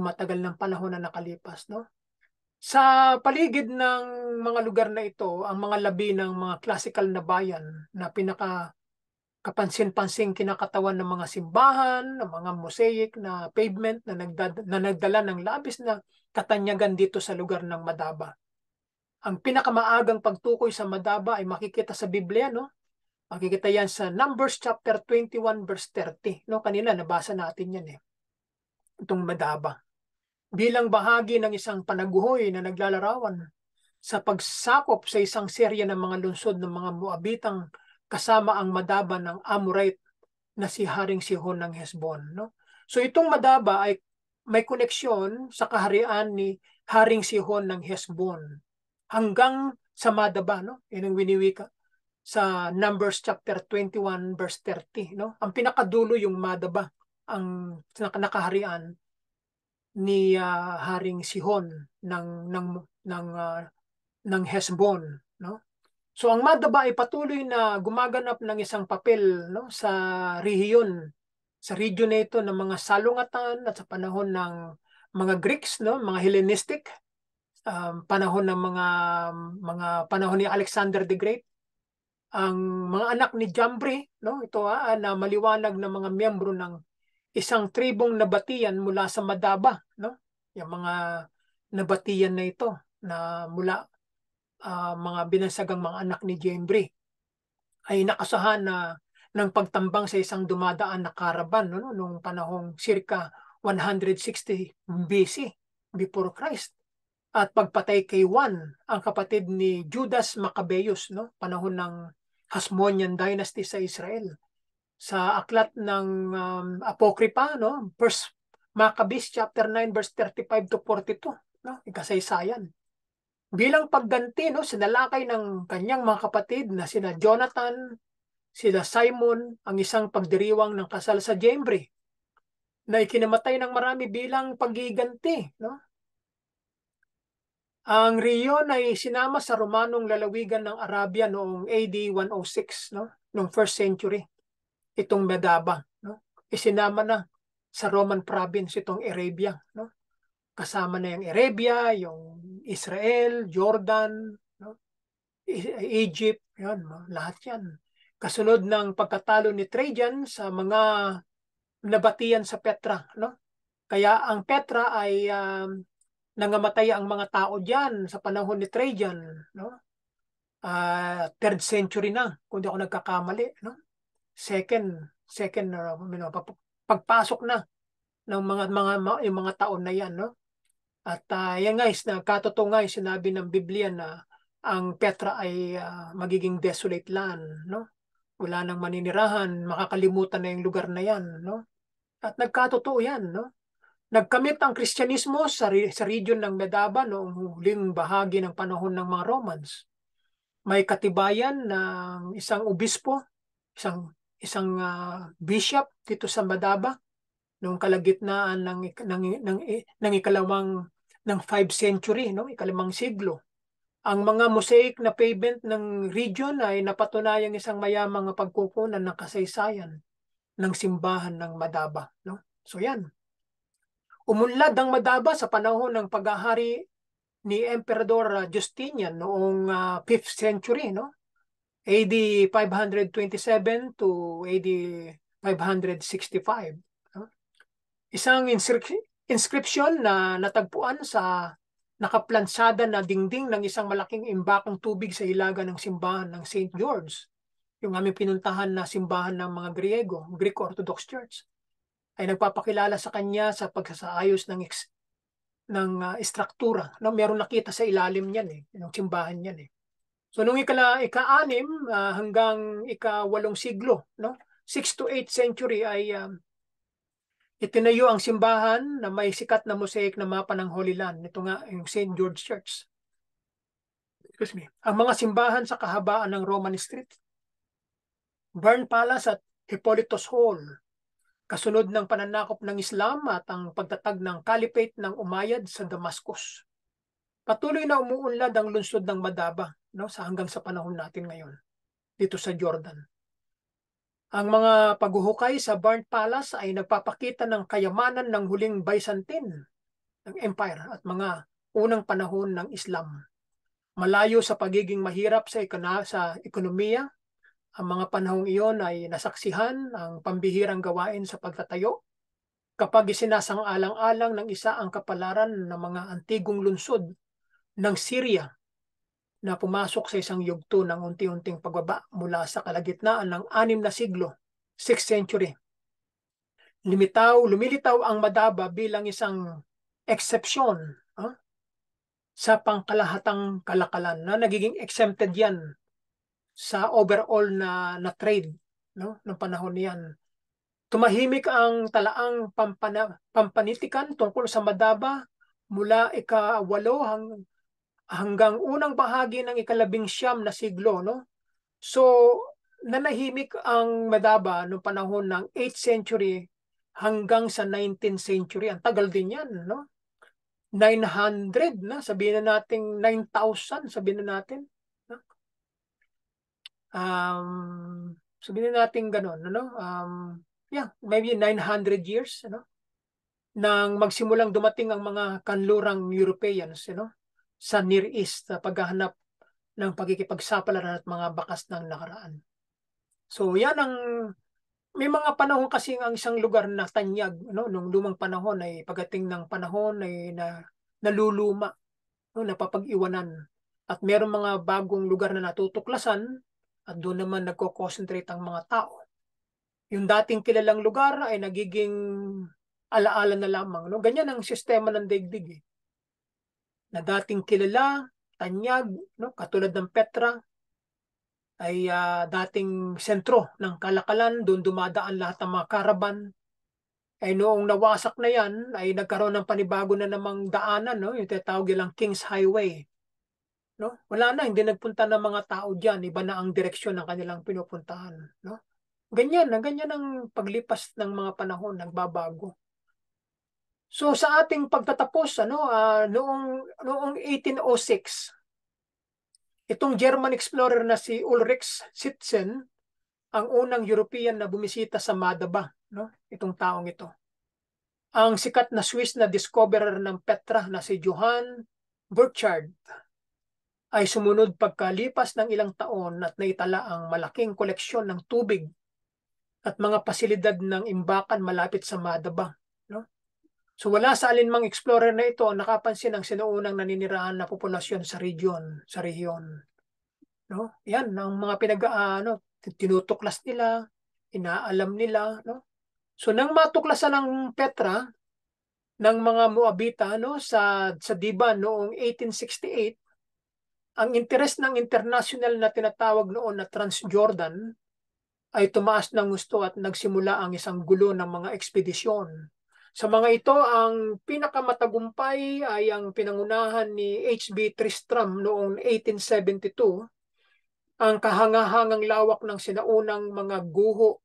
matagal ng panahon na nakalipas. No? Sa paligid ng mga lugar na ito, ang mga labi ng mga classical na bayan na pinaka kapansin-pansing kinakatawan ng mga simbahan, ng mga mosaic na pavement na, nagdad- na nagdala ng labis na katanyagan dito sa lugar ng Madaba. Ang pinakamaagang pagtukoy sa Madaba ay makikita sa Biblia, no? Makikita yan sa Numbers chapter 21 verse 30. No, kanina nabasa natin yan eh. Itong madaba. Bilang bahagi ng isang panaguhoy na naglalarawan sa pagsakop sa isang serya ng mga lungsod ng mga Moabitang kasama ang madaba ng Amorite na si Haring Sihon ng Hezbon. No? So itong madaba ay may koneksyon sa kaharian ni Haring Sihon ng Hezbon hanggang sa madaba, no? Yan ang winiwika sa Numbers chapter 21 verse 30, no? Ang pinakadulo yung madaba, ang nakaharian ni uh, Haring Sihon ng ng ng uh, ng Hesbon, no? So ang madaba ay patuloy na gumaganap ng isang papel no sa rehiyon sa region na ito ng mga salungatan at sa panahon ng mga Greeks no mga Hellenistic um, panahon ng mga mga panahon ni Alexander the Great ang mga anak ni Jambre, no? ito ah, ah, na maliwanag na mga miyembro ng isang tribong nabatiyan mula sa Madaba, no? Yung mga nabatiyan na ito na mula uh, mga binansagang mga anak ni Jambre ay nakasahan na ng pagtambang sa isang dumadaan na karaban no, no noong panahong circa 160 BC before Christ at pagpatay kay Juan ang kapatid ni Judas Maccabeus no panahon ng Hasmonean dynasty sa Israel. Sa aklat ng um, Apokripa, no? First Maccabees chapter 9 verse 35 to 42, no? Ikasaysayan. Bilang pagganti, no, sinalakay ng kanyang mga kapatid na sina Jonathan, sina Simon, ang isang pagdiriwang ng kasal sa Jembre na ikinamatay ng marami bilang paggiganti, no? Ang rehiyon ay sinama sa Romanong lalawigan ng Arabia noong AD 106, no? noong 1st century. Itong Medaba, no? isinama na sa Roman province itong Arabia. No? Kasama na yung Arabia, yung Israel, Jordan, no? Egypt, yan, lahat yan. Kasunod ng pagkatalo ni Trajan sa mga nabatian sa Petra. No? Kaya ang Petra ay um, nangamatay ang mga tao diyan sa panahon ni Trajan, no? Uh, third century na, kung di ako nagkakamali, no? Second, second uh, you know, pagpasok na ng mga mga yung mga taon na 'yan, no? At uh, yan guys, na katotoo nga sinabi ng Biblia na ang Petra ay uh, magiging desolate land, no? Wala nang maninirahan, makakalimutan na yung lugar na 'yan, no? At nagkatotoo 'yan, no? Nagkamit ang Kristyanismo sa, re sa region ng Medaba noong huling bahagi ng panahon ng mga Romans. May katibayan ng isang obispo, isang isang uh, bishop dito sa Medaba noong kalagitnaan ng ng ng, ng ikalawang ng 5 century, no, ikalimang siglo. Ang mga mosaic na pavement ng region ay napatunayang isang mayamang pagkukunan ng kasaysayan ng simbahan ng Madaba, no? So yan. Umunlad ang Madaba sa panahon ng paghahari ni Emperador ah, Justinian noong uh, ah, 5th century, no? AD 527 to AD 565. No? Isang inscription na natagpuan sa nakaplansada na dingding ng isang malaking imbakong tubig sa ilaga ng simbahan ng St. George, yung aming pinuntahan na simbahan ng mga Griego, Greek Orthodox Church ay nagpapakilala sa kanya sa pagsasaayos ng ex, ng uh, ah, istruktura. No, meron nakita sa ilalim niyan eh, ng simbahan niyan eh. So nung ikala ika-anim uh, hanggang ika-walong siglo, no? 6 to 8 century ay um, itinayo ang simbahan na may sikat na mosaic na mapa ng Holy Land. Ito nga yung St. George Church. Excuse me. Ang mga simbahan sa kahabaan ng Roman Street, Burn Palace at Hippolytus Hall kasunod ng pananakop ng Islam at ang pagtatag ng Caliphate ng Umayyad sa Damascus. Patuloy na umuunlad ang lungsod ng Madaba no, sa hanggang sa panahon natin ngayon dito sa Jordan. Ang mga paghuhukay sa Barn Palace ay nagpapakita ng kayamanan ng huling Byzantine ng empire at mga unang panahon ng Islam. Malayo sa pagiging mahirap sa, ekonomiya ang mga panahong iyon ay nasaksihan ang pambihirang gawain sa pagtatayo. Kapag isinasang-alang-alang ng isa ang kapalaran ng mga antigong lunsod ng Syria na pumasok sa isang yugto ng unti-unting pagbaba mula sa kalagitnaan ng anim na siglo, 6th century. Limitaw, lumilitaw ang Madaba bilang isang eksepsyon huh? Ah, sa pangkalahatang kalakalan na nagiging exempted yan sa overall na na trade no ng panahon niyan. Tumahimik ang talaang pampana, pampanitikan tungkol sa Madaba mula ika hang, hanggang unang bahagi ng ikalabing siyam na siglo no. So nanahimik ang Madaba noong panahon ng 8th century hanggang sa 19th century. Ang tagal din yan, no? 900 na, sabihin na natin 9,000, sabihin na natin um, sabihin natin ganun, ano? Um, yeah, maybe 900 years, ano? Nang magsimulang dumating ang mga kanlurang Europeans, ano? Sa Near East, sa paghahanap ng pagkikipagsapalaran at mga bakas ng nakaraan. So, yan ang may mga panahon kasi ang isang lugar na tanyag no nung lumang panahon ay pagdating ng panahon ay na, naluluma no napapag-iwanan at merong mga bagong lugar na natutuklasan at doon naman nagko-concentrate ang mga tao. Yung dating kilalang lugar ay nagiging alaala na lamang. No? Ganyan ang sistema ng daigdig. Eh. Na dating kilala, tanyag, no? katulad ng Petra, ay uh, dating sentro ng kalakalan, doon dumadaan lahat ng mga karaban. Ay eh, noong nawasak na yan, ay nagkaroon ng panibago na namang daanan, no? yung tinatawag nilang King's Highway. No? Wala na, hindi nagpunta ng mga tao diyan, iba na ang direksyon ng kanilang pinupuntahan, no? Ganyan, ang ganyan ang paglipas ng mga panahon, nagbabago. So sa ating pagtatapos ano uh, noong noong 1806 itong German explorer na si Ulrich Sitzen ang unang European na bumisita sa Madaba no itong taong ito. Ang sikat na Swiss na discoverer ng Petra na si Johann Burchard ay sumunod pagkalipas ng ilang taon at naitala ang malaking koleksyon ng tubig at mga pasilidad ng imbakan malapit sa Madaba. No? So wala sa alinmang explorer na ito ang nakapansin ang sinuunang naninirahan na populasyon sa region, sa rehiyon. No? Yan, ang mga pinag-aano, ah, tinutuklas nila, inaalam nila. No? So nang matuklasan ng Petra, ng mga Moabita no, sa, sa Diba noong 1868, ang interes ng international na tinatawag noon na Transjordan ay tumaas ng gusto at nagsimula ang isang gulo ng mga ekspedisyon. Sa mga ito, ang pinakamatagumpay ay ang pinangunahan ni H.B. Tristram noong 1872, ang kahangahangang lawak ng sinaunang mga guho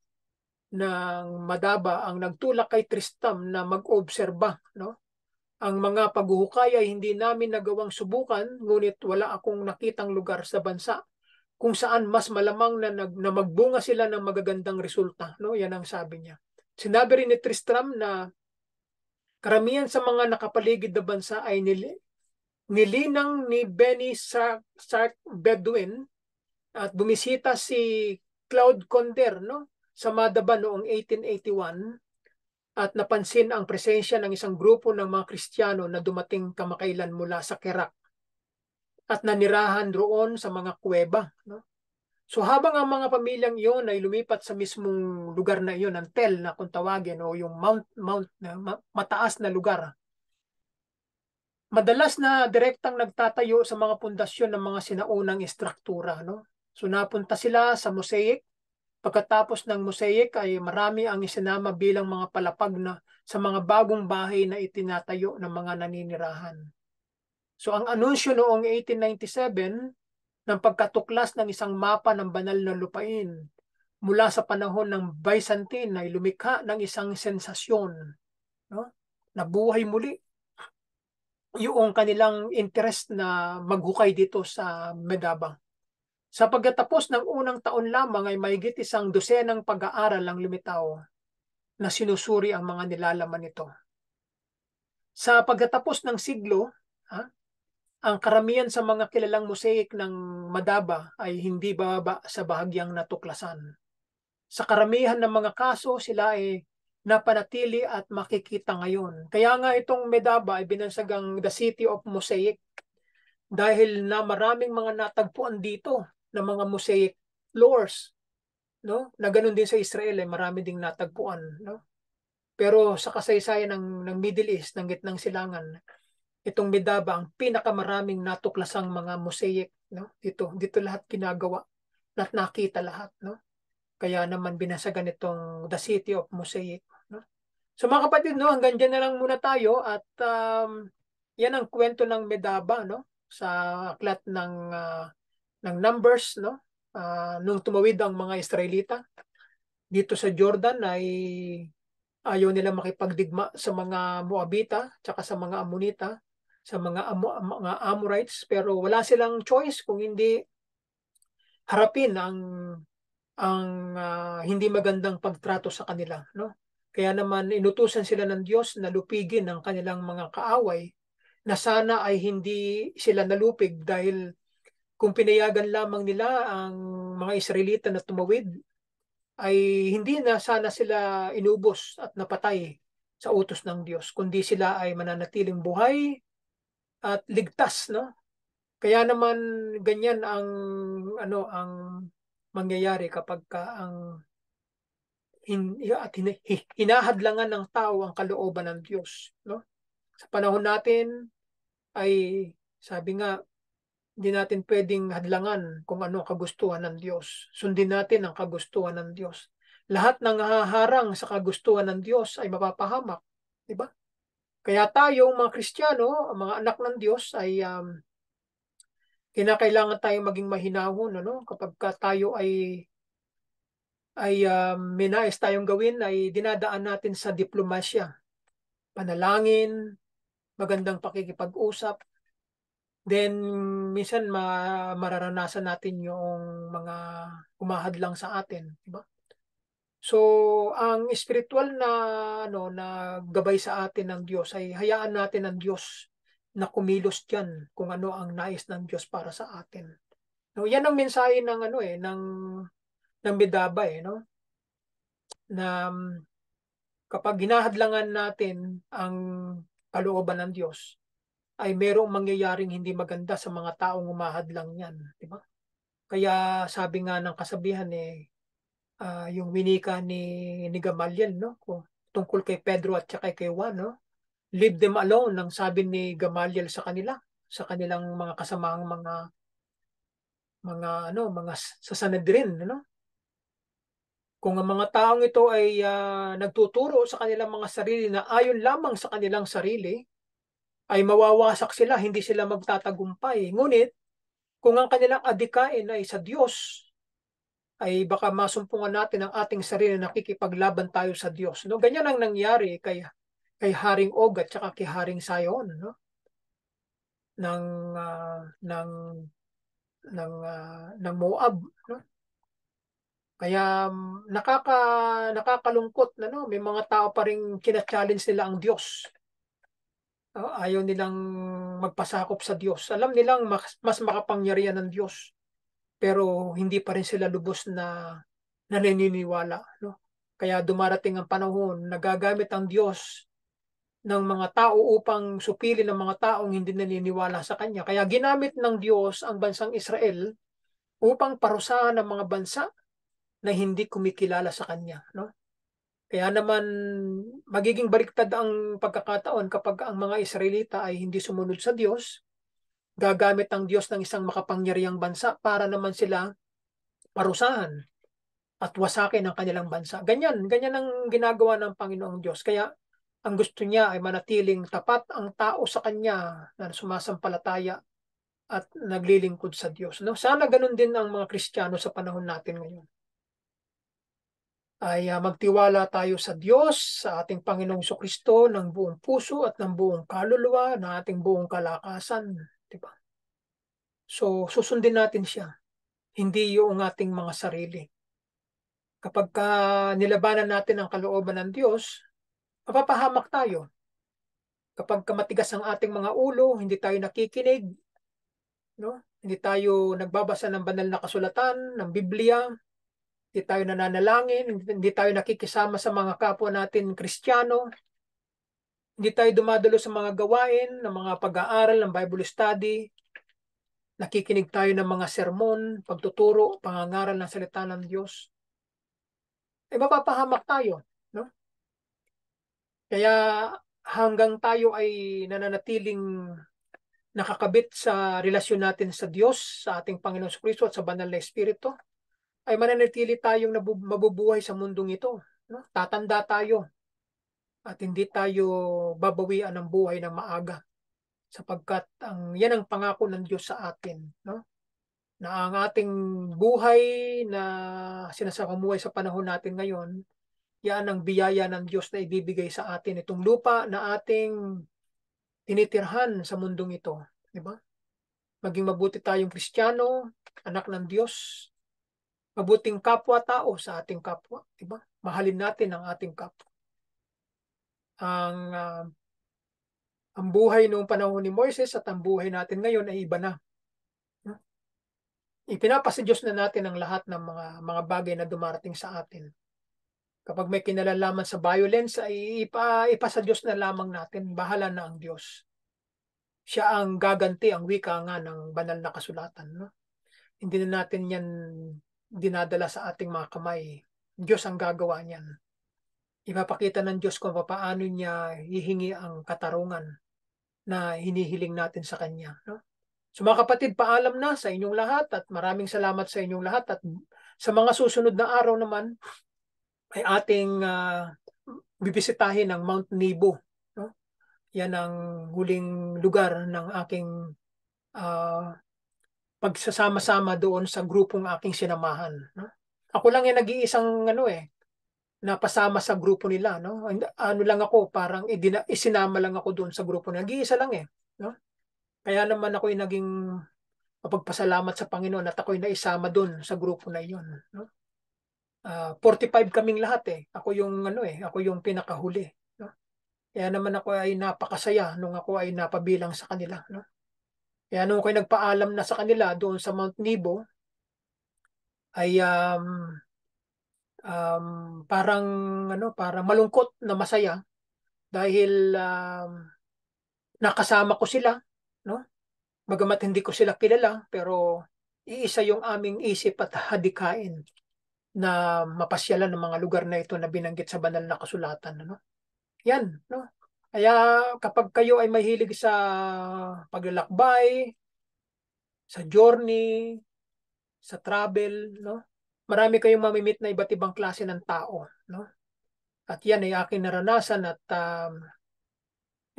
ng Madaba ang nagtulak kay Tristram na mag-obserba no? Ang mga paghuhukay ay hindi namin nagawang subukan ngunit wala akong nakitang lugar sa bansa kung saan mas malamang na, nag, na magbunga sila ng magagandang resulta. No? Yan ang sabi niya. Sinabi rin ni Tristram na karamihan sa mga nakapaligid na bansa ay nil, nilinang ni Benny Sark, Sark Bedouin at bumisita si Claude Conder no? sa Madaba noong 1881 at napansin ang presensya ng isang grupo ng mga Kristiyano na dumating kamakailan mula sa Kerak at nanirahan roon sa mga kuweba. No? So habang ang mga pamilyang iyon ay lumipat sa mismong lugar na iyon, ang Tel na kung tawagin o yung Mount, Mount na mataas na lugar, madalas na direktang nagtatayo sa mga pundasyon ng mga sinaunang istruktura. No? So napunta sila sa mosaic Pagkatapos ng mosaic ay marami ang isinama bilang mga palapag na sa mga bagong bahay na itinatayo ng mga naninirahan. So ang anunsyo noong 1897 ng pagkatuklas ng isang mapa ng banal na lupain mula sa panahon ng Byzantine ay lumikha ng isang sensasyon no? na buhay muli yung kanilang interest na maghukay dito sa Medabang. Sa pagkatapos ng unang taon lamang ay mayigit isang dosenang pag-aaral ang lumitaw na sinusuri ang mga nilalaman nito. Sa pagkatapos ng siglo, ha, ang karamihan sa mga kilalang mosaic ng Madaba ay hindi bababa sa bahagyang natuklasan. Sa karamihan ng mga kaso, sila ay napanatili at makikita ngayon. Kaya nga itong Medaba ay binansagang The City of Mosaic dahil na maraming mga natagpuan dito ng mga mosaic floors no na ganun din sa Israel ay eh, marami ding natagpuan no pero sa kasaysayan ng ng Middle East ng gitnang silangan itong Medaba ang pinakamaraming natuklasang mga mosaic no dito dito lahat ginagawa lahat nakita lahat no kaya naman binasagan itong the city of mosaic no so mga kapatid no hanggang diyan na lang muna tayo at um, yan ang kwento ng Medaba no sa aklat ng uh, ng numbers no uh, nung tumawid ang mga Israelita dito sa Jordan ay ayaw nilang makipagdigma sa mga Moabita tsaka sa mga Ammonita sa mga Amo, mga Amorites pero wala silang choice kung hindi harapin ang ang uh, hindi magandang pagtrato sa kanila no kaya naman inutusan sila ng Diyos na lupigin ang kanilang mga kaaway na sana ay hindi sila nalupig dahil kung pinayagan lamang nila ang mga Israelita na tumawid, ay hindi na sana sila inubos at napatay sa utos ng Diyos, kundi sila ay mananatiling buhay at ligtas, no? Kaya naman ganyan ang ano ang mangyayari kapag ka ang hin, at hin, hinahadlangan ng tao ang kalooban ng Diyos, no? Sa panahon natin ay sabi nga hindi natin pwedeng hadlangan kung ano ang kagustuhan ng Diyos. Sundin natin ang kagustuhan ng Diyos. Lahat ng haharang sa kagustuhan ng Diyos ay mapapahamak, di ba? Kaya tayo, mga Kristiyano, ang mga anak ng Diyos ay um, kinakailangan tayong maging mahinahon ano? kapag ka tayo ay ay um, may nais tayong gawin ay dinadaan natin sa diplomasya. Panalangin, magandang pakikipag-usap, Then, minsan ma mararanasan natin yung mga umahad lang sa atin, di ba? So, ang spiritual na ano na gabay sa atin ng Diyos ay hayaan natin ang Diyos na kumilos diyan kung ano ang nais ng Diyos para sa atin. No, yan ang mensahe ng ano eh ng ng Bedaba eh, no? Na kapag ginahadlangan natin ang kalooban ng Diyos, ay merong mangyayaring hindi maganda sa mga taong umahad lang yan, di ba? Kaya sabi nga ng kasabihan eh, uh, yung winika ni, ni Gamaliel, no? Kung, tungkol kay Pedro at saka kay Juan, no? Leave them alone, ang sabi ni Gamaliel sa kanila, sa kanilang mga kasamang mga mga ano, mga sa Sanhedrin, no? Kung ang mga taong ito ay uh, nagtuturo sa kanilang mga sarili na ayon lamang sa kanilang sarili, ay mawawasak sila, hindi sila magtatagumpay. Ngunit, kung ang kanilang adikain ay sa Diyos, ay baka masumpungan natin ang ating sarili na nakikipaglaban tayo sa Diyos. No? Ganyan ang nangyari kay, kay Haring Og at saka kay Haring Sayon. No? ng uh, ng ng uh, ng Moab no kaya mm, nakaka nakakalungkot na no may mga tao pa ring kina-challenge nila ang Diyos uh, ayaw nilang magpasakop sa Diyos. Alam nilang mas, mas makapangyarihan ng Diyos. Pero hindi pa rin sila lubos na naniniwala. No? Kaya dumarating ang panahon na gagamit ang Diyos ng mga tao upang supili ng mga taong hindi naniniwala sa Kanya. Kaya ginamit ng Diyos ang bansang Israel upang parusahan ang mga bansa na hindi kumikilala sa Kanya. No? Kaya naman magiging baliktad ang pagkakataon kapag ang mga Israelita ay hindi sumunod sa Diyos, gagamit ang Diyos ng isang makapangyariang bansa para naman sila parusahan at wasakin ang kanilang bansa. Ganyan, ganyan ang ginagawa ng Panginoong Diyos. Kaya ang gusto niya ay manatiling tapat ang tao sa kanya na sumasampalataya at naglilingkod sa Diyos. No? Sana ganun din ang mga Kristiyano sa panahon natin ngayon ay uh, magtiwala tayo sa Diyos, sa ating Panginoong Kristo ng buong puso at ng buong kaluluwa, ng ating buong kalakasan, di ba? So susundin natin siya, hindi yung ating mga sarili. Kapag ka nilabanan natin ang kalooban ng Diyos, mapapahamak tayo. Kapag matigas ang ating mga ulo, hindi tayo nakikinig, no? Hindi tayo nagbabasa ng banal na kasulatan, ng Biblia, hindi tayo nananalangin, hindi tayo nakikisama sa mga kapwa natin Kristiyano. Hindi tayo dumadalo sa mga gawain, ng mga pag-aaral, ng Bible study. Nakikinig tayo ng mga sermon, pagtuturo, pangangaral ng salita ng Diyos. Eh mapapahamak tayo, no? Kaya hanggang tayo ay nananatiling nakakabit sa relasyon natin sa Diyos, sa ating Panginoon sa Kristo at sa Banal na Espiritu, ay mananatili tayong mabubuhay sa mundong ito. No? Tatanda tayo at hindi tayo babawian ng buhay na maaga sapagkat ang yan ang pangako ng Diyos sa atin no na ang ating buhay na sinasakamuhay sa panahon natin ngayon yan ang biyaya ng Diyos na ibibigay sa atin itong lupa na ating tinitirhan sa mundong ito di ba maging mabuti tayong Kristiyano anak ng Diyos mabuting kapwa-tao sa ating kapwa, di ba? Mahalin natin ang ating kapwa. Ang uh, ang buhay noong panahon ni Moises at ang buhay natin ngayon ay iba na. Hmm? Ipinapasa Diyos na natin ang lahat ng mga mga bagay na dumarating sa atin. Kapag may kinalalaman sa violence, ay ipa, ipasa na lamang natin. Bahala na ang Diyos. Siya ang gaganti, ang wika nga ng banal na kasulatan. No? Hindi na natin yan dinadala sa ating mga kamay. Diyos ang gagawa niyan. Ipapakita ng Diyos kung paano niya hihingi ang katarungan na hinihiling natin sa Kanya. No? So mga kapatid, paalam na sa inyong lahat at maraming salamat sa inyong lahat at sa mga susunod na araw naman ay ating uh, bibisitahin ang Mount Nebo. No? Yan ang huling lugar ng aking uh, pagsasama-sama doon sa grupong aking sinamahan. No? Ako lang yung nag-iisang ano eh, napasama sa grupo nila. No? Ano lang ako, parang idina- isinama lang ako doon sa grupo. Nag-iisa lang eh. No? Kaya naman ako yung naging mapagpasalamat sa Panginoon at ako'y naisama doon sa grupo na iyon. No? Uh, ah, 45 kaming lahat eh. Ako yung ano eh, ako yung pinakahuli. No? Kaya naman ako ay napakasaya nung ako ay napabilang sa kanila. No? Kaya nung ako'y nagpaalam na sa kanila doon sa Mount Nebo, ay um, um, parang ano parang malungkot na masaya dahil um, nakasama ko sila no bagamat hindi ko sila kilala pero iisa yung aming isip at hadikain na mapasyalan ng mga lugar na ito na binanggit sa banal na kasulatan ano yan no kaya kapag kayo ay mahilig sa paglalakbay, sa journey, sa travel, no? Marami kayong mamimit na iba't ibang klase ng tao, no? At yan ay aking naranasan at um,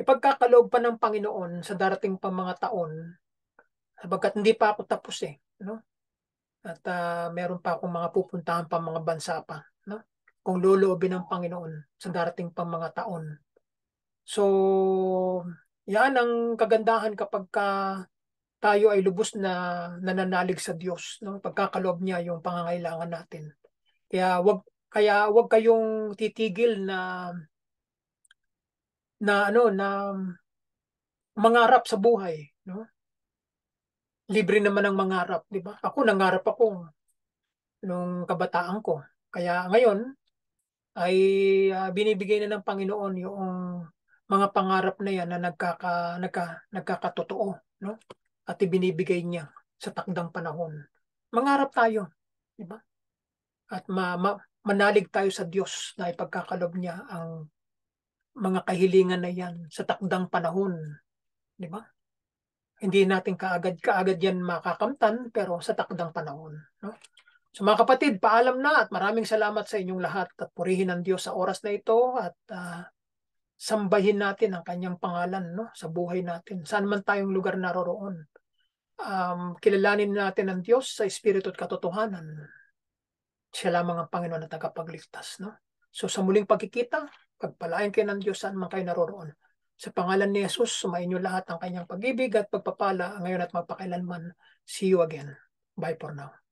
ipagkakaloob pa ng Panginoon sa darating pang mga taon sabagkat hindi pa ako tapos eh, no? At uh, meron pa akong mga pupuntahan pa mga bansa pa, no? Kung loloobin ng Panginoon sa darating pang mga taon. So, yan ang kagandahan kapag ka tayo ay lubos na nananalig sa Diyos, no? Pagkakaloob niya yung pangangailangan natin. Kaya wag kaya wag kayong titigil na na ano na mangarap sa buhay, no? Libre naman ang mangarap, di ba? Ako nangarap ako nung kabataan ko. Kaya ngayon ay uh, binibigay na ng Panginoon yung mga pangarap na yan na nagkaka, nagka, nagkakatotoo no? at ibinibigay niya sa takdang panahon. Mangarap tayo, di ba? At ma, ma, manalig tayo sa Diyos na pagkakalob niya ang mga kahilingan na yan sa takdang panahon. Di ba? Hindi natin kaagad-kaagad yan makakamtan pero sa takdang panahon. No? So mga kapatid, paalam na at maraming salamat sa inyong lahat at purihin ang Diyos sa oras na ito at uh, sambahin natin ang kanyang pangalan no sa buhay natin saan man tayong lugar naroroon um, kilalanin natin ang Diyos sa espiritu at katotohanan siya lamang ang Panginoon na tagapagligtas no so sa muling pagkikita pagpalain kayo ng Diyos saan man kayo naroroon sa pangalan ni Jesus sumayin niyo lahat ang kanyang pagibig at pagpapala ngayon at magpakailanman see you again bye for now